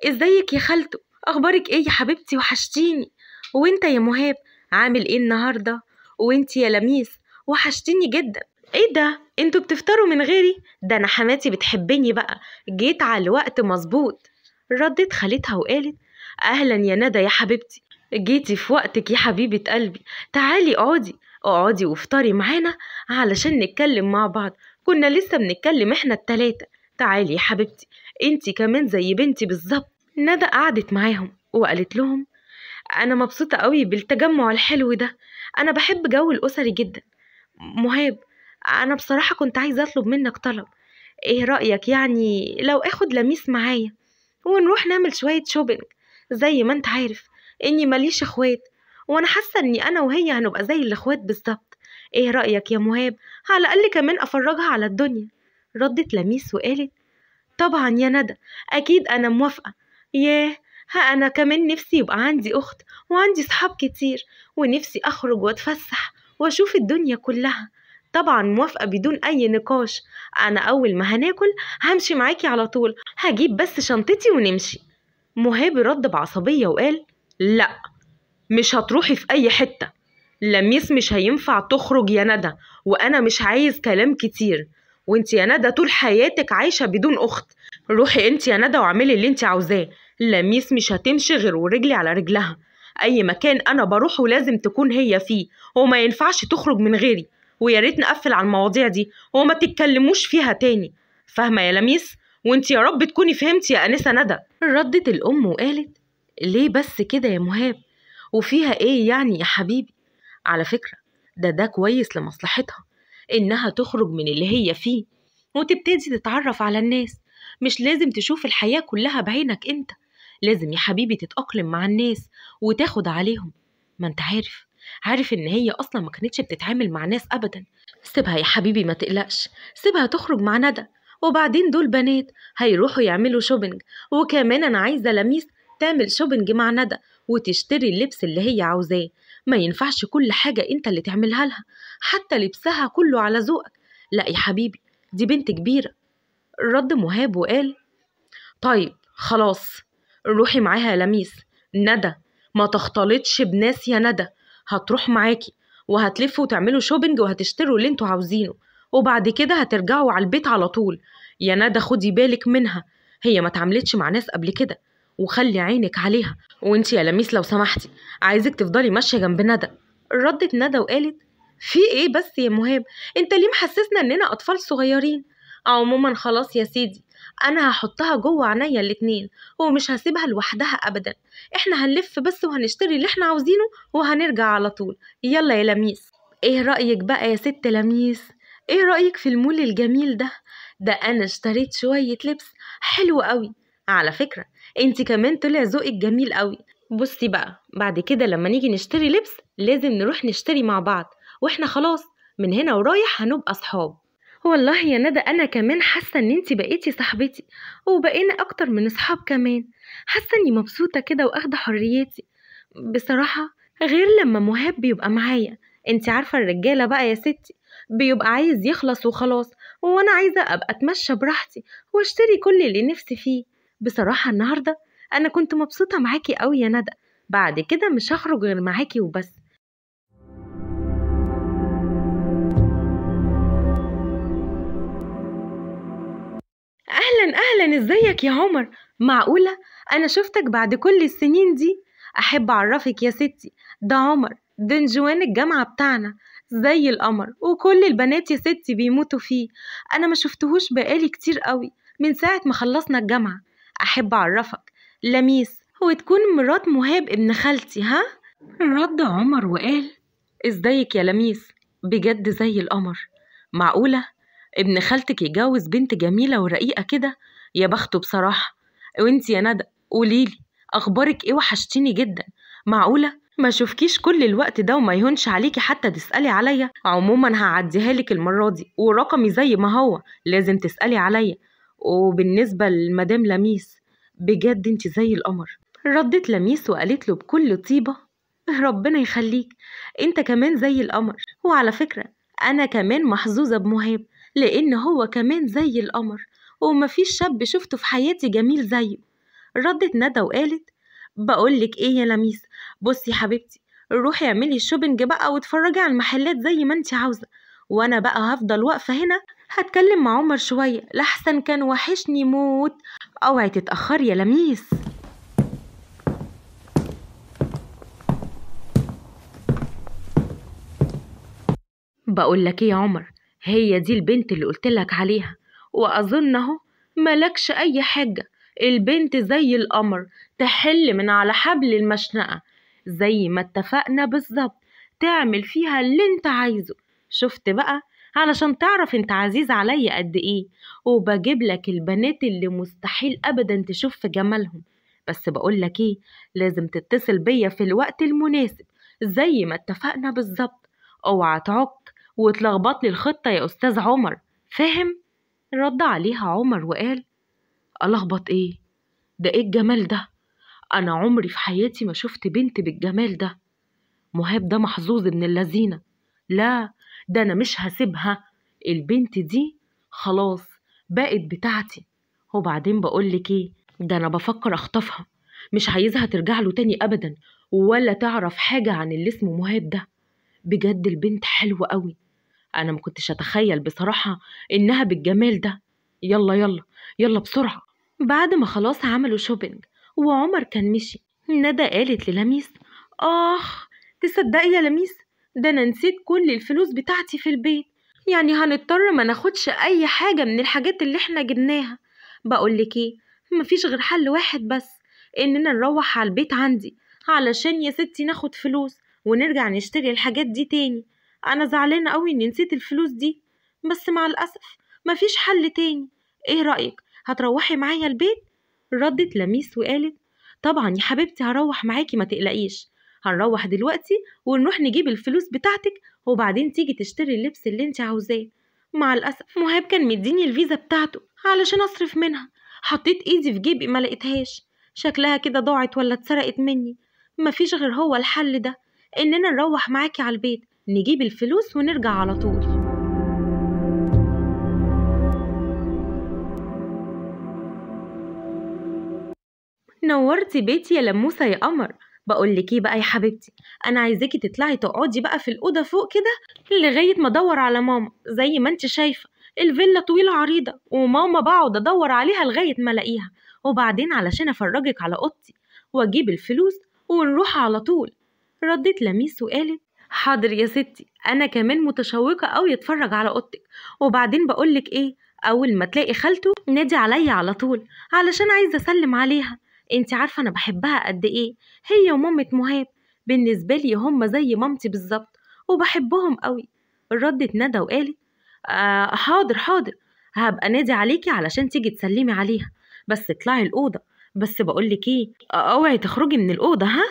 ازيك يا خالته اخبارك ايه يا حبيبتي وحشتيني وانت يا مهاب عامل ايه النهارده وانت يا لميس وحشتيني جدا ايه ده انتوا بتفطروا من غيري ده انا حماتي بتحبني بقى جيت على الوقت مظبوط ردت خالتها وقالت اهلا يا ندى يا حبيبتي جيتي في وقتك يا حبيبه قلبي تعالي اقعدي اقعدي وافطري معانا علشان نتكلم مع بعض كنا لسه بنتكلم احنا التلاتة تعالي يا حبيبتي انتي كمان زي بنتي بالظبط ندى قعدت معاهم وقالت لهم انا مبسوطه قوي بالتجمع الحلو ده انا بحب جو الاسري جدا مهاب انا بصراحه كنت عايزه اطلب منك طلب ايه رايك يعني لو اخد لميس معايا ونروح نعمل شويه شوبينج زي ما انت عارف اني ماليش اخوات وانا حاسه اني انا وهي هنبقى زي الاخوات بالظبط ايه رايك يا مهاب على الاقل كمان افرجها على الدنيا ردت لميس وقالت طبعا يا ندى أكيد أنا موافقة ياه ها أنا كمان نفسي يبقى عندي أخت وعندي صحاب كتير ونفسي أخرج وأتفسح وأشوف الدنيا كلها طبعا موافقة بدون أي نقاش أنا أول ما هناكل همشي معاكي على طول هجيب بس شنطتي ونمشي مهاب رد بعصبية وقال لأ مش هتروحي في أي حتة لميس مش هينفع تخرج يا ندى وأنا مش عايز كلام كتير وانت يا ندى طول حياتك عايشه بدون اخت روحي انت يا ندى واعملي اللي انت عاوزاه لميس مش هتمشي غير ورجلي على رجلها اي مكان انا بروحه لازم تكون هي فيه وما ينفعش تخرج من غيري ويا ريت نقفل على المواضيع دي وما تتكلموش فيها تاني فاهمه يا لميس وانت يا رب تكوني فهمتي يا انسه ندى ردت الام وقالت ليه بس كده يا مهاب وفيها ايه يعني يا حبيبي على فكره ده ده كويس لمصلحتها إنها تخرج من اللي هي فيه وتبتدي تتعرف على الناس مش لازم تشوف الحياة كلها بعينك أنت لازم يا حبيبي تتأقلم مع الناس وتاخد عليهم ما أنت عارف عارف إن هي أصلا ما كانتش بتتعامل مع ناس أبدا سيبها يا حبيبي ما تقلقش سيبها تخرج مع ندى وبعدين دول بنات هيروحوا يعملوا شوبينج وكمان أنا عايزة لميس تعمل شوبينج مع ندى وتشتري اللبس اللي هي عاوزاه ما ينفعش كل حاجة أنت اللي تعملها لها حتى لبسها كله على ذوقك لا يا حبيبي دي بنت كبيرة رد مهاب وقال طيب خلاص روحي معاها يا لميس ندى ما تختلطش بناس يا ندى هتروح معاكي وهتلفوا وتعملوا شوبينج وهتشتروا اللي انتوا عاوزينه وبعد كده هترجعوا على البيت على طول يا ندى خدي بالك منها هي ما تعملتش مع ناس قبل كده وخلي عينك عليها وانتي يا لميس لو سمحتي عايزك تفضلي ماشيه جنب ندى ردت ندى وقالت في ايه بس يا مهاب انت ليه محسسنا اننا اطفال صغيرين عموما خلاص يا سيدي انا هحطها جوه عينيا الاتنين ومش هسيبها لوحدها ابدا احنا هنلف بس وهنشتري اللي احنا عاوزينه وهنرجع على طول يلا يا لميس ايه رايك بقى يا ست لميس ايه رايك في المول الجميل ده ده انا اشتريت شويه لبس حلو قوي على فكره انت كمان طلع ذوقك جميل قوي بصي بقى بعد كده لما نيجي نشتري لبس لازم نروح نشتري مع بعض واحنا خلاص من هنا ورايح هنبقى صحاب والله يا ندى انا كمان حاسه ان انت بقيتي صاحبتي وبقينا اكتر من صحاب كمان حاسه اني مبسوطه كده واخده حريتي بصراحه غير لما مهاب بيبقى معايا انت عارفه الرجاله بقى يا ستي بيبقى عايز يخلص وخلاص وانا عايزه ابقى اتمشى براحتي واشتري كل اللي نفسي فيه بصراحة النهاردة أنا كنت مبسوطة معاكي أوي يا ندى بعد كده مش هخرج غير معاكي وبس أهلا أهلا إزيك يا عمر معقولة أنا شفتك بعد كل السنين دي أحب أعرفك يا ستي ده عمر دنجوان الجامعة بتاعنا زي القمر وكل البنات يا ستي بيموتوا فيه أنا ما شفتهوش بقالي كتير قوي من ساعة ما خلصنا الجامعة أحب أعرفك لميس هو تكون مرات مهاب ابن خالتي ها؟ رد عمر وقال ازيك يا لميس بجد زي القمر معقولة؟ ابن خالتك يجوز بنت جميلة ورقيقة كده يا بخته بصراحة وانتي يا ندى قوليلي أخبارك ايه وحشتيني جدا معقولة؟ ما شوفكيش كل الوقت ده وما يهونش عليكي حتى تسألي عليا عموما هعديها لك المرة دي ورقمي زي ما هو لازم تسألي عليا وبالنسبة لمدام لميس بجد انت زي القمر ردت لميس وقالت له بكل طيبة ربنا يخليك انت كمان زي القمر وعلى فكرة انا كمان محظوظة بمهاب لان هو كمان زي القمر ومفيش شاب شفته في حياتي جميل زيه ردت ندى وقالت بقولك ايه يا لميس بصي حبيبتي روحي اعملي الشوبنج بقى واتفرجي على المحلات زي ما انت عاوزه وانا بقى هفضل واقفه هنا هتكلم مع عمر شوية لحسن كان وحشني موت اوعي تتأخر يا لميس بقول لك ايه يا عمر هي دي البنت اللي قلت لك عليها واظن اهو ملكش اي حاجة البنت زي القمر تحل من على حبل المشنقة زي ما اتفقنا بالظبط تعمل فيها اللي انت عايزه شفت بقى علشان تعرف انت عزيز عليا قد ايه وبجيب لك البنات اللي مستحيل ابدا تشوف في جمالهم بس بقولك ايه لازم تتصل بيا في الوقت المناسب زي ما اتفقنا بالظبط اوعى تعك وتلخبط لي الخطة يا استاذ عمر فاهم رد عليها عمر وقال ألخبط إيه؟ ده إيه الجمال ده؟ أنا عمري في حياتي ما شفت بنت بالجمال ده مهاب ده محظوظ ابن اللذينة لا ده أنا مش هسيبها البنت دي خلاص بقت بتاعتي وبعدين بقولك إيه ده أنا بفكر أخطفها مش عايزها ترجع له تاني أبدا ولا تعرف حاجة عن اللي اسمه مهاب ده بجد البنت حلوة قوي أنا ما كنتش أتخيل بصراحة إنها بالجمال ده يلا يلا يلا بسرعة بعد ما خلاص عملوا شوبينج وعمر كان مشي ندى قالت للميس آخ تصدقي يا لميس ده انا نسيت كل الفلوس بتاعتي في البيت يعني هنضطر ما ناخدش اي حاجة من الحاجات اللي احنا جبناها بقولك ايه مفيش غير حل واحد بس اننا نروح على البيت عندي علشان يا ستي ناخد فلوس ونرجع نشتري الحاجات دي تاني انا زعلانة قوي اني نسيت الفلوس دي بس مع الاسف مفيش حل تاني ايه رايك هتروحي معايا البيت ردت لميس وقالت طبعا يا حبيبتي هروح معاكي ما تقلقيش هنروح دلوقتي ونروح نجيب الفلوس بتاعتك وبعدين تيجي تشتري اللبس اللي انت عاوزاه مع الأسف مهاب كان مديني الفيزا بتاعته علشان أصرف منها حطيت إيدي في جيبي ما لقيتهاش شكلها كده ضاعت ولا اتسرقت مني مفيش غير هو الحل ده إننا نروح معاكي على البيت نجيب الفلوس ونرجع على طول نورتي بيتي يا لموسة يا قمر بقول لك ايه بقى يا حبيبتي انا عايزاكي تطلعي تقعدي بقى في الاوضه فوق كده لغايه ما ادور على ماما زي ما انت شايفه الفيلا طويله عريضه وماما بقعد ادور عليها لغايه ما الاقيها وبعدين علشان افرجك على اوضتي واجيب الفلوس ونروح على طول ردت لميس وقالت حاضر يا ستي انا كمان متشوقه قوي اتفرج على اوضتك وبعدين بقولك ايه اول ما تلاقي خالته نادي عليا على طول علشان عايزه اسلم عليها انت عارفه انا بحبها قد ايه هي ومامه مهاب بالنسبه لي هما زي مامتي بالظبط وبحبهم قوي ردت ندى وقالت آه حاضر حاضر هبقى نادي عليكي علشان تيجي تسلمي عليها بس اطلعي الاوضه بس بقولك ايه اوعي تخرجي من الاوضه ها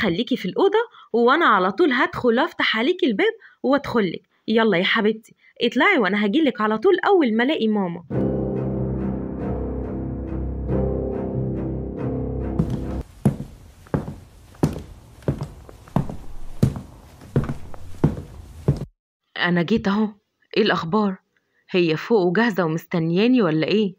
خليكي في الاوضه وانا على طول هدخل افتح عليكي الباب وادخلك يلا يا حبيبتي اطلعي وانا هجيلك على طول اول ما الاقي ماما أنا جيت أهو إيه الأخبار؟ هي فوق وجاهزة ومستنياني ولا إيه؟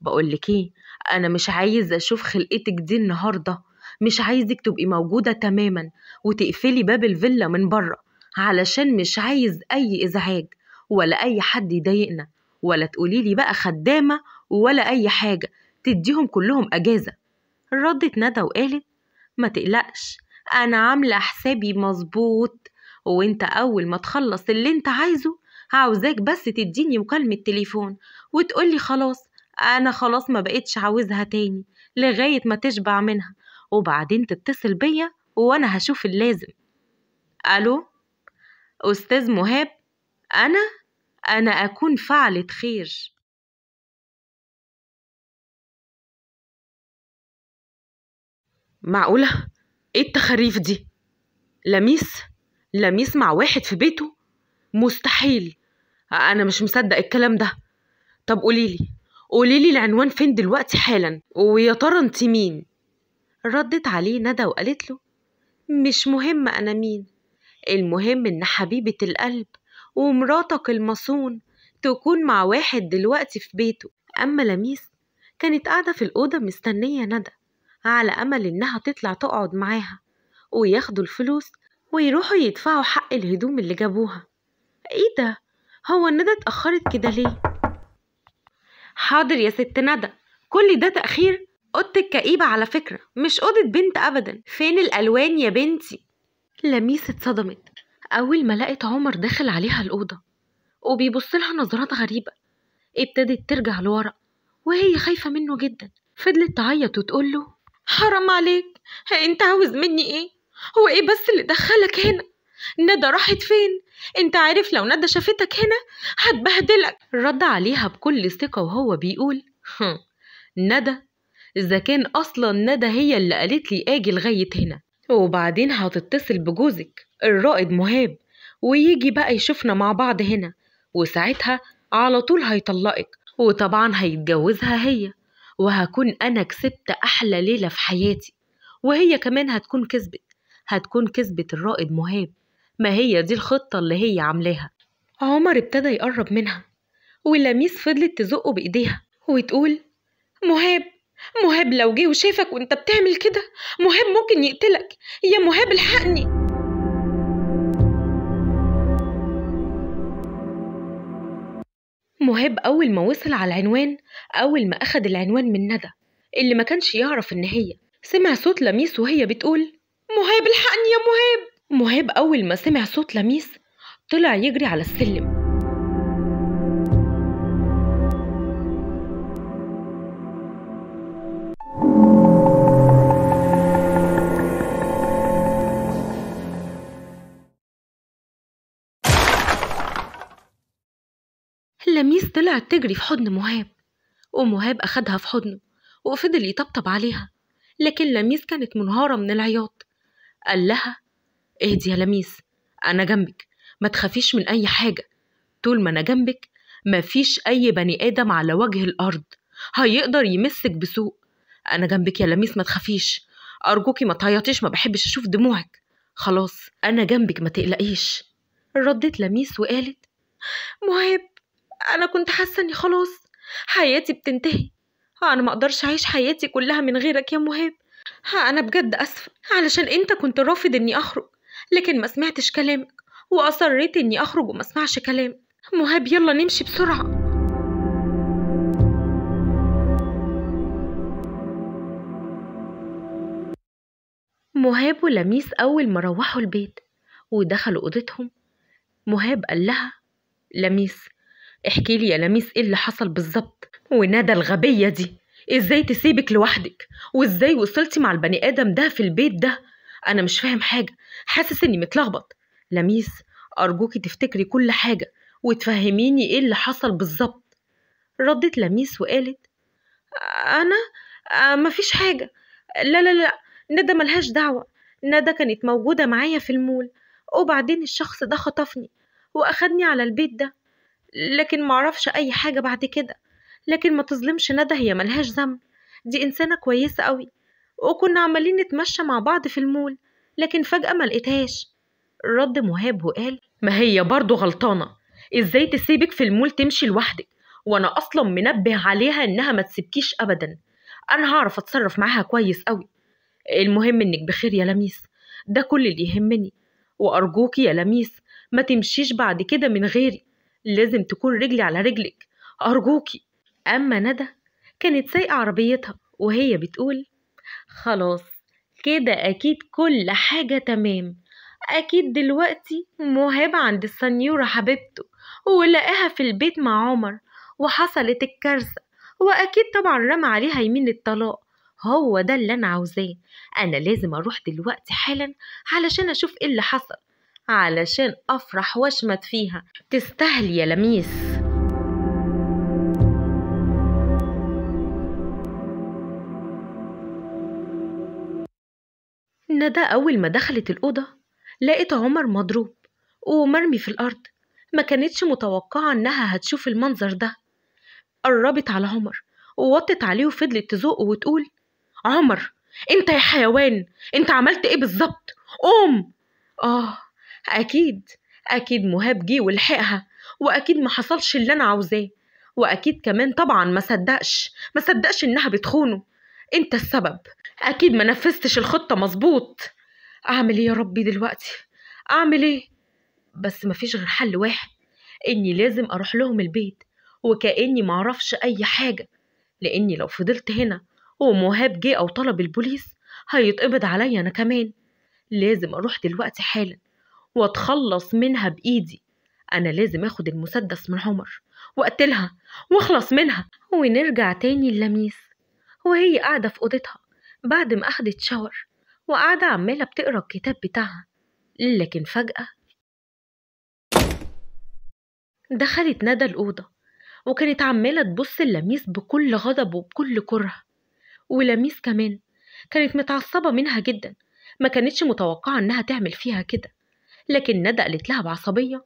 بقولك إيه؟ أنا مش عايز أشوف خلقتك دي النهاردة مش عايزك تبقي موجودة تماما وتقفلي باب الفيلا من بره علشان مش عايز أي إزعاج ولا أي حد يضايقنا ولا تقوليلي بقى خدامة ولا أي حاجة تديهم كلهم أجازة ردت ندى وقالت ما تقلقش أنا عاملة حسابي مظبوط وانت اول ما تخلص اللي انت عايزه عاوزاك بس تديني مكالمة تليفون وتقولي خلاص انا خلاص ما بقتش عاوزها تاني لغاية ما تشبع منها وبعدين تتصل بيا وانا هشوف اللازم الو استاذ مهاب انا انا اكون فعلت خير معقولة؟ ايه التخاريف دي؟ لميس؟ لم يسمع واحد في بيته مستحيل انا مش مصدق الكلام ده طب قوليلي قوليلي العنوان فين دلوقتي حالا ويا ترى انت مين ردت عليه ندى وقالت له مش مهم انا مين المهم ان حبيبه القلب ومراتك المصون تكون مع واحد دلوقتي في بيته اما لميس كانت قاعده في الاوضه مستنيه ندى على امل انها تطلع تقعد معاها وياخدوا الفلوس ويروحوا يدفعوا حق الهدوم اللي جابوها ايه ده هو ندى اتأخرت كده ليه حاضر يا ست ندى كل ده تأخير اوضتك كئيبة على فكرة مش اوضة بنت ابدا فين الالوان يا بنتي لميس اتصدمت اول ما لقت عمر داخل عليها الاوضة وبيبص لها نظرات غريبة ابتدت ترجع لورا وهي خايفة منه جدا فضلت تعيط وتقول له حرام عليك انت عاوز مني ايه هو ايه بس اللي دخلك هنا ندى راحت فين انت عارف لو ندى شافتك هنا هتبهدلك رد عليها بكل ثقة وهو بيقول ندى إذا كان أصلا ندى هي اللي قالت لي آجي لغاية هنا وبعدين هتتصل بجوزك الرائد مهاب ويجي بقى يشوفنا مع بعض هنا وساعتها على طول هيطلقك وطبعا هيتجوزها هي وهكون أنا كسبت أحلى ليلة في حياتي وهي كمان هتكون كسبت هتكون كسبت الرائد مهاب ما هي دي الخطة اللي هي عاملاها عمر ابتدى يقرب منها ولميس فضلت تزقه بإيديها وتقول مهاب مهاب لو جه وشافك وانت بتعمل كده مهاب ممكن يقتلك يا مهاب الحقني مهاب أول ما وصل على العنوان أول ما أخد العنوان من ندى اللي ما كانش يعرف إن هي سمع صوت لميس وهي بتقول مهاب الحقني يا مهاب مهاب أول ما سمع صوت لميس طلع يجري على السلم لميس طلعت تجري في حضن مهاب ومهاب أخدها في حضنه وفضل يطبطب عليها لكن لميس كانت منهارة من العياط قال لها اهدي يا لميس أنا جنبك ما تخافيش من أي حاجة طول ما أنا جنبك مفيش أي بني آدم على وجه الأرض هيقدر يمسك بسوء أنا جنبك يا لميس ما تخافيش أرجوكي ما تعيطيش ما بحبش أشوف دموعك خلاص أنا جنبك ما تقلقيش ردت لميس وقالت مهاب أنا كنت حاسة إني خلاص حياتي بتنتهي أنا ما أقدرش أعيش حياتي كلها من غيرك يا مهاب ها أنا بجد أسفة علشان أنت كنت رافض إني أخرج لكن ما سمعتش كلامك وأصريت إني أخرج وما سمعش كلامك مهاب يلا نمشي بسرعة مهاب ولميس أول ما روحوا البيت ودخلوا أوضتهم مهاب قال لها لميس احكي لي يا لميس ايه اللي حصل بالظبط وندى الغبية دي ازاي تسيبك لوحدك وازاي وصلتي مع البني ادم ده في البيت ده انا مش فاهم حاجه حاسس اني متلخبط لميس ارجوكي تفتكري كل حاجه وتفهميني ايه اللي حصل بالظبط ردت لميس وقالت انا آه مفيش حاجه لا لا لا ندى ملهاش دعوه ندى كانت موجوده معايا في المول وبعدين الشخص ده خطفني واخدني على البيت ده لكن معرفش اي حاجه بعد كده لكن ما تظلمش ندى هي ملهاش ذنب دي إنسانة كويسة قوي وكنا عمالين نتمشى مع بعض في المول لكن فجأة ما لقيتهاش رد مهاب وقال ما هي برضه غلطانة إزاي تسيبك في المول تمشي لوحدك وأنا أصلا منبه عليها إنها ما تسيبكيش أبدا أنا هعرف أتصرف معاها كويس قوي المهم إنك بخير يا لميس ده كل اللي يهمني وأرجوك يا لميس ما تمشيش بعد كده من غيري لازم تكون رجلي على رجلك أرجوكي أما ندى كانت سايقة عربيتها وهي بتقول خلاص كده أكيد كل حاجة تمام أكيد دلوقتي مهاب عند السنيورة حبيبته ولقاها في البيت مع عمر وحصلت الكارثة وأكيد طبعا رمى عليها يمين الطلاق هو ده اللي أنا عاوزاه أنا لازم أروح دلوقتي حالا علشان أشوف إيه اللي حصل علشان أفرح وأشمت فيها تستاهل يا لميس ندى أول ما دخلت الأوضة لقيت عمر مضروب ومرمي في الأرض ما كانتش متوقعة إنها هتشوف المنظر ده قربت على عمر ووطت عليه وفضلت تزقه وتقول عمر انت يا حيوان انت عملت ايه بالظبط قوم اه اكيد اكيد مهاب جه ولحقها واكيد ما حصلش اللي انا عاوزاه واكيد كمان طبعا ما صدقش ما صدقش انها بتخونه انت السبب اكيد ما نفذتش الخطه مظبوط اعمل ايه يا ربي دلوقتي اعمل ايه بس مفيش غير حل واحد اني لازم اروح لهم البيت وكاني معرفش اي حاجه لاني لو فضلت هنا ومهاب جه او طلب البوليس هيتقبض عليا انا كمان لازم اروح دلوقتي حالا واتخلص منها بايدي انا لازم اخد المسدس من عمر واقتلها واخلص منها ونرجع تاني اللميس وهي قاعدة في أوضتها بعد ما أخدت شاور وقاعدة عمالة بتقرا الكتاب بتاعها لكن فجأة دخلت ندى الأوضة وكانت عمالة تبص للميس بكل غضب وبكل كره ولميس كمان كانت متعصبة منها جدا ما كانتش متوقعة إنها تعمل فيها كده لكن ندى قالت لها بعصبية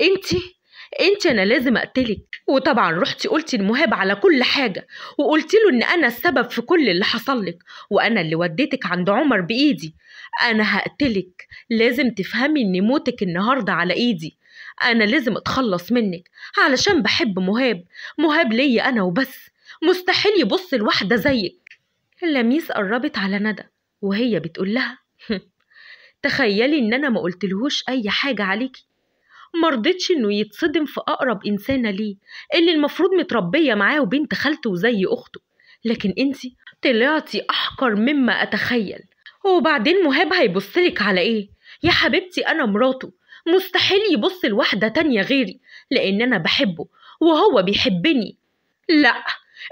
انتي انت انا لازم اقتلك وطبعا رحتي قلتي لمهاب على كل حاجه وقلت له ان انا السبب في كل اللي حصل لك وانا اللي وديتك عند عمر بايدي انا هقتلك لازم تفهمي ان موتك النهارده على ايدي انا لازم اتخلص منك علشان بحب مهاب مهاب ليا انا وبس مستحيل يبص لواحده زيك لميس قربت على ندى وهي بتقول لها تخيلي ان انا ما قلتلهوش اي حاجه عليكي مرضتش انه يتصدم في اقرب انسانه ليه اللي المفروض متربيه معاه وبنت خالته وزي اخته لكن انتي طلعتي احقر مما اتخيل وبعدين مهاب هيبصلك على ايه يا حبيبتي انا مراته مستحيل يبص لواحده تانية غيري لان انا بحبه وهو بيحبني لا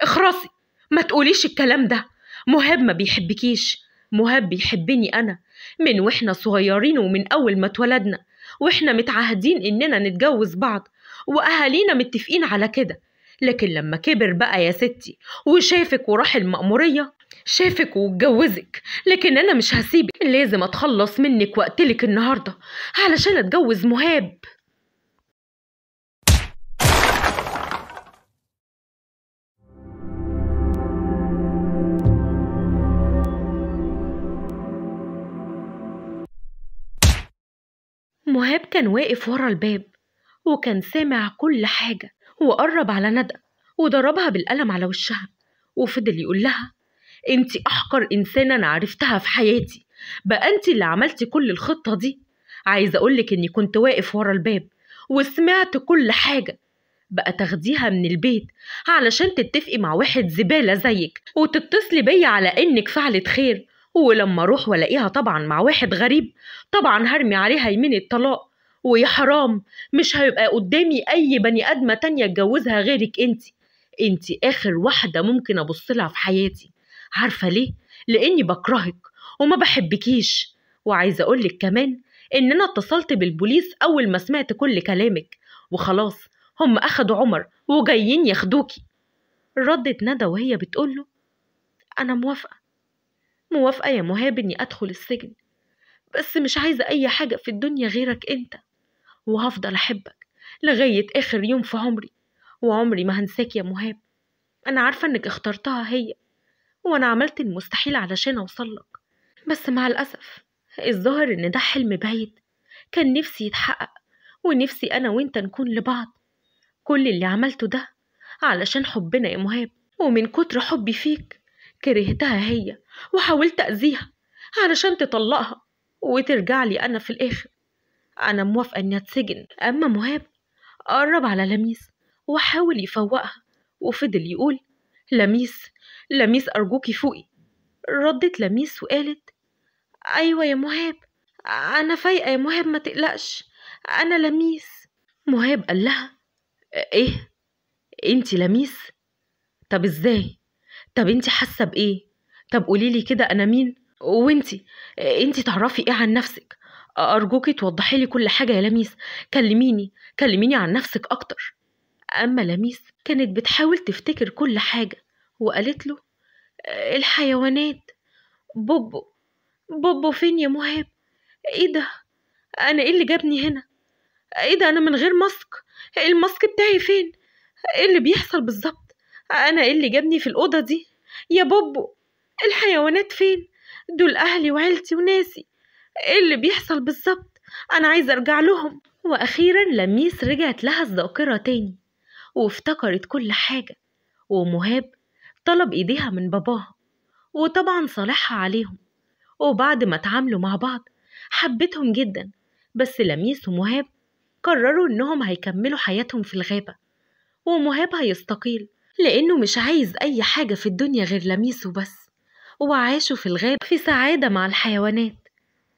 اخرسي ما تقوليش الكلام ده مهاب ما بيحبكيش مهاب بيحبني انا من واحنا صغيرين ومن اول ما اتولدنا واحنا متعهدين اننا نتجوز بعض واهالينا متفقين على كده لكن لما كبر بقى يا ستي وشافك وراح المأمورية شافك واتجوزك لكن انا مش هسيبك لازم اتخلص منك واقتلك النهارده علشان اتجوز مهاب وهاب كان واقف ورا الباب وكان سامع كل حاجة وقرب على ندى وضربها بالقلم على وشها وفضل يقول لها انتي أحقر إنسانة أنا عرفتها في حياتي بقى انتي اللي عملتي كل الخطة دي عايزة أقولك إني كنت واقف ورا الباب وسمعت كل حاجة بقى تاخديها من البيت علشان تتفقي مع واحد زبالة زيك وتتصلي بيا على إنك فعلت خير ولما اروح والاقيها طبعا مع واحد غريب طبعا هرمي عليها يمين الطلاق ويا حرام مش هيبقى قدامي اي بني ادمه تانية اتجوزها غيرك انت انت اخر واحده ممكن ابص لها في حياتي عارفه ليه لاني بكرهك وما بحبكيش وعايزه اقولك كمان ان انا اتصلت بالبوليس اول ما سمعت كل كلامك وخلاص هم اخدوا عمر وجايين ياخدوكي ردت ندى وهي بتقوله انا موافقه موافقة يا مهاب إني أدخل السجن بس مش عايزة أي حاجة في الدنيا غيرك أنت وهفضل أحبك لغاية آخر يوم في عمري وعمري ما هنساك يا مهاب أنا عارفة إنك اخترتها هي وأنا عملت المستحيل علشان أوصلك بس مع الأسف الظاهر إن ده حلم بعيد كان نفسي يتحقق ونفسي أنا وإنت نكون لبعض كل اللي عملته ده علشان حبنا يا مهاب ومن كتر حبي فيك كرهتها هي وحاولت أذيها علشان تطلقها وترجع لي أنا في الآخر أنا موافقة إني أتسجن أما مهاب قرب على لميس وحاول يفوقها وفضل يقول لميس لميس أرجوكي فوقي ردت لميس وقالت أيوة يا مهاب أنا فايقة يا مهاب ما تقلقش أنا لميس مهاب قال لها إيه أنتي لميس طب إزاي طب انت حاسه بايه طب قوليلي كده انا مين وانتي انتي تعرفي ايه عن نفسك ارجوكي توضحي لي كل حاجه يا لميس كلميني كلميني عن نفسك اكتر اما لميس كانت بتحاول تفتكر كل حاجه وقالت له الحيوانات بوبو بوبو فين يا مهاب ايه ده انا ايه اللي جابني هنا ايه ده انا من غير ماسك الماسك بتاعي فين ايه اللي بيحصل بالظبط أنا إيه اللي جابني في الأوضة دي يا بوبو الحيوانات فين دول أهلي وعيلتي وناسي إيه اللي بيحصل بالظبط أنا عايزة أرجع لهم وأخيرا لميس رجعت لها الذاكرة تاني وافتكرت كل حاجة ومهاب طلب إيديها من باباها وطبعا صالحها عليهم وبعد ما اتعاملوا مع بعض حبتهم جدا بس لميس ومهاب قرروا إنهم هيكملوا حياتهم في الغابة ومهاب هيستقيل لأنه مش عايز أي حاجة في الدنيا غير لميسه بس وعاشوا في الغابة في سعادة مع الحيوانات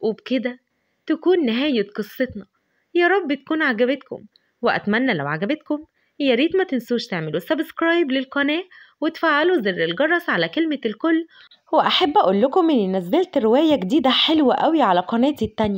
وبكده تكون نهاية قصتنا يا رب تكون عجبتكم وأتمنى لو عجبتكم يا ريت ما تنسوش تعملوا سبسكرايب للقناة وتفعلوا زر الجرس على كلمة الكل وأحب أقول لكم إني نزلت رواية جديدة حلوة قوي على قناتي التانية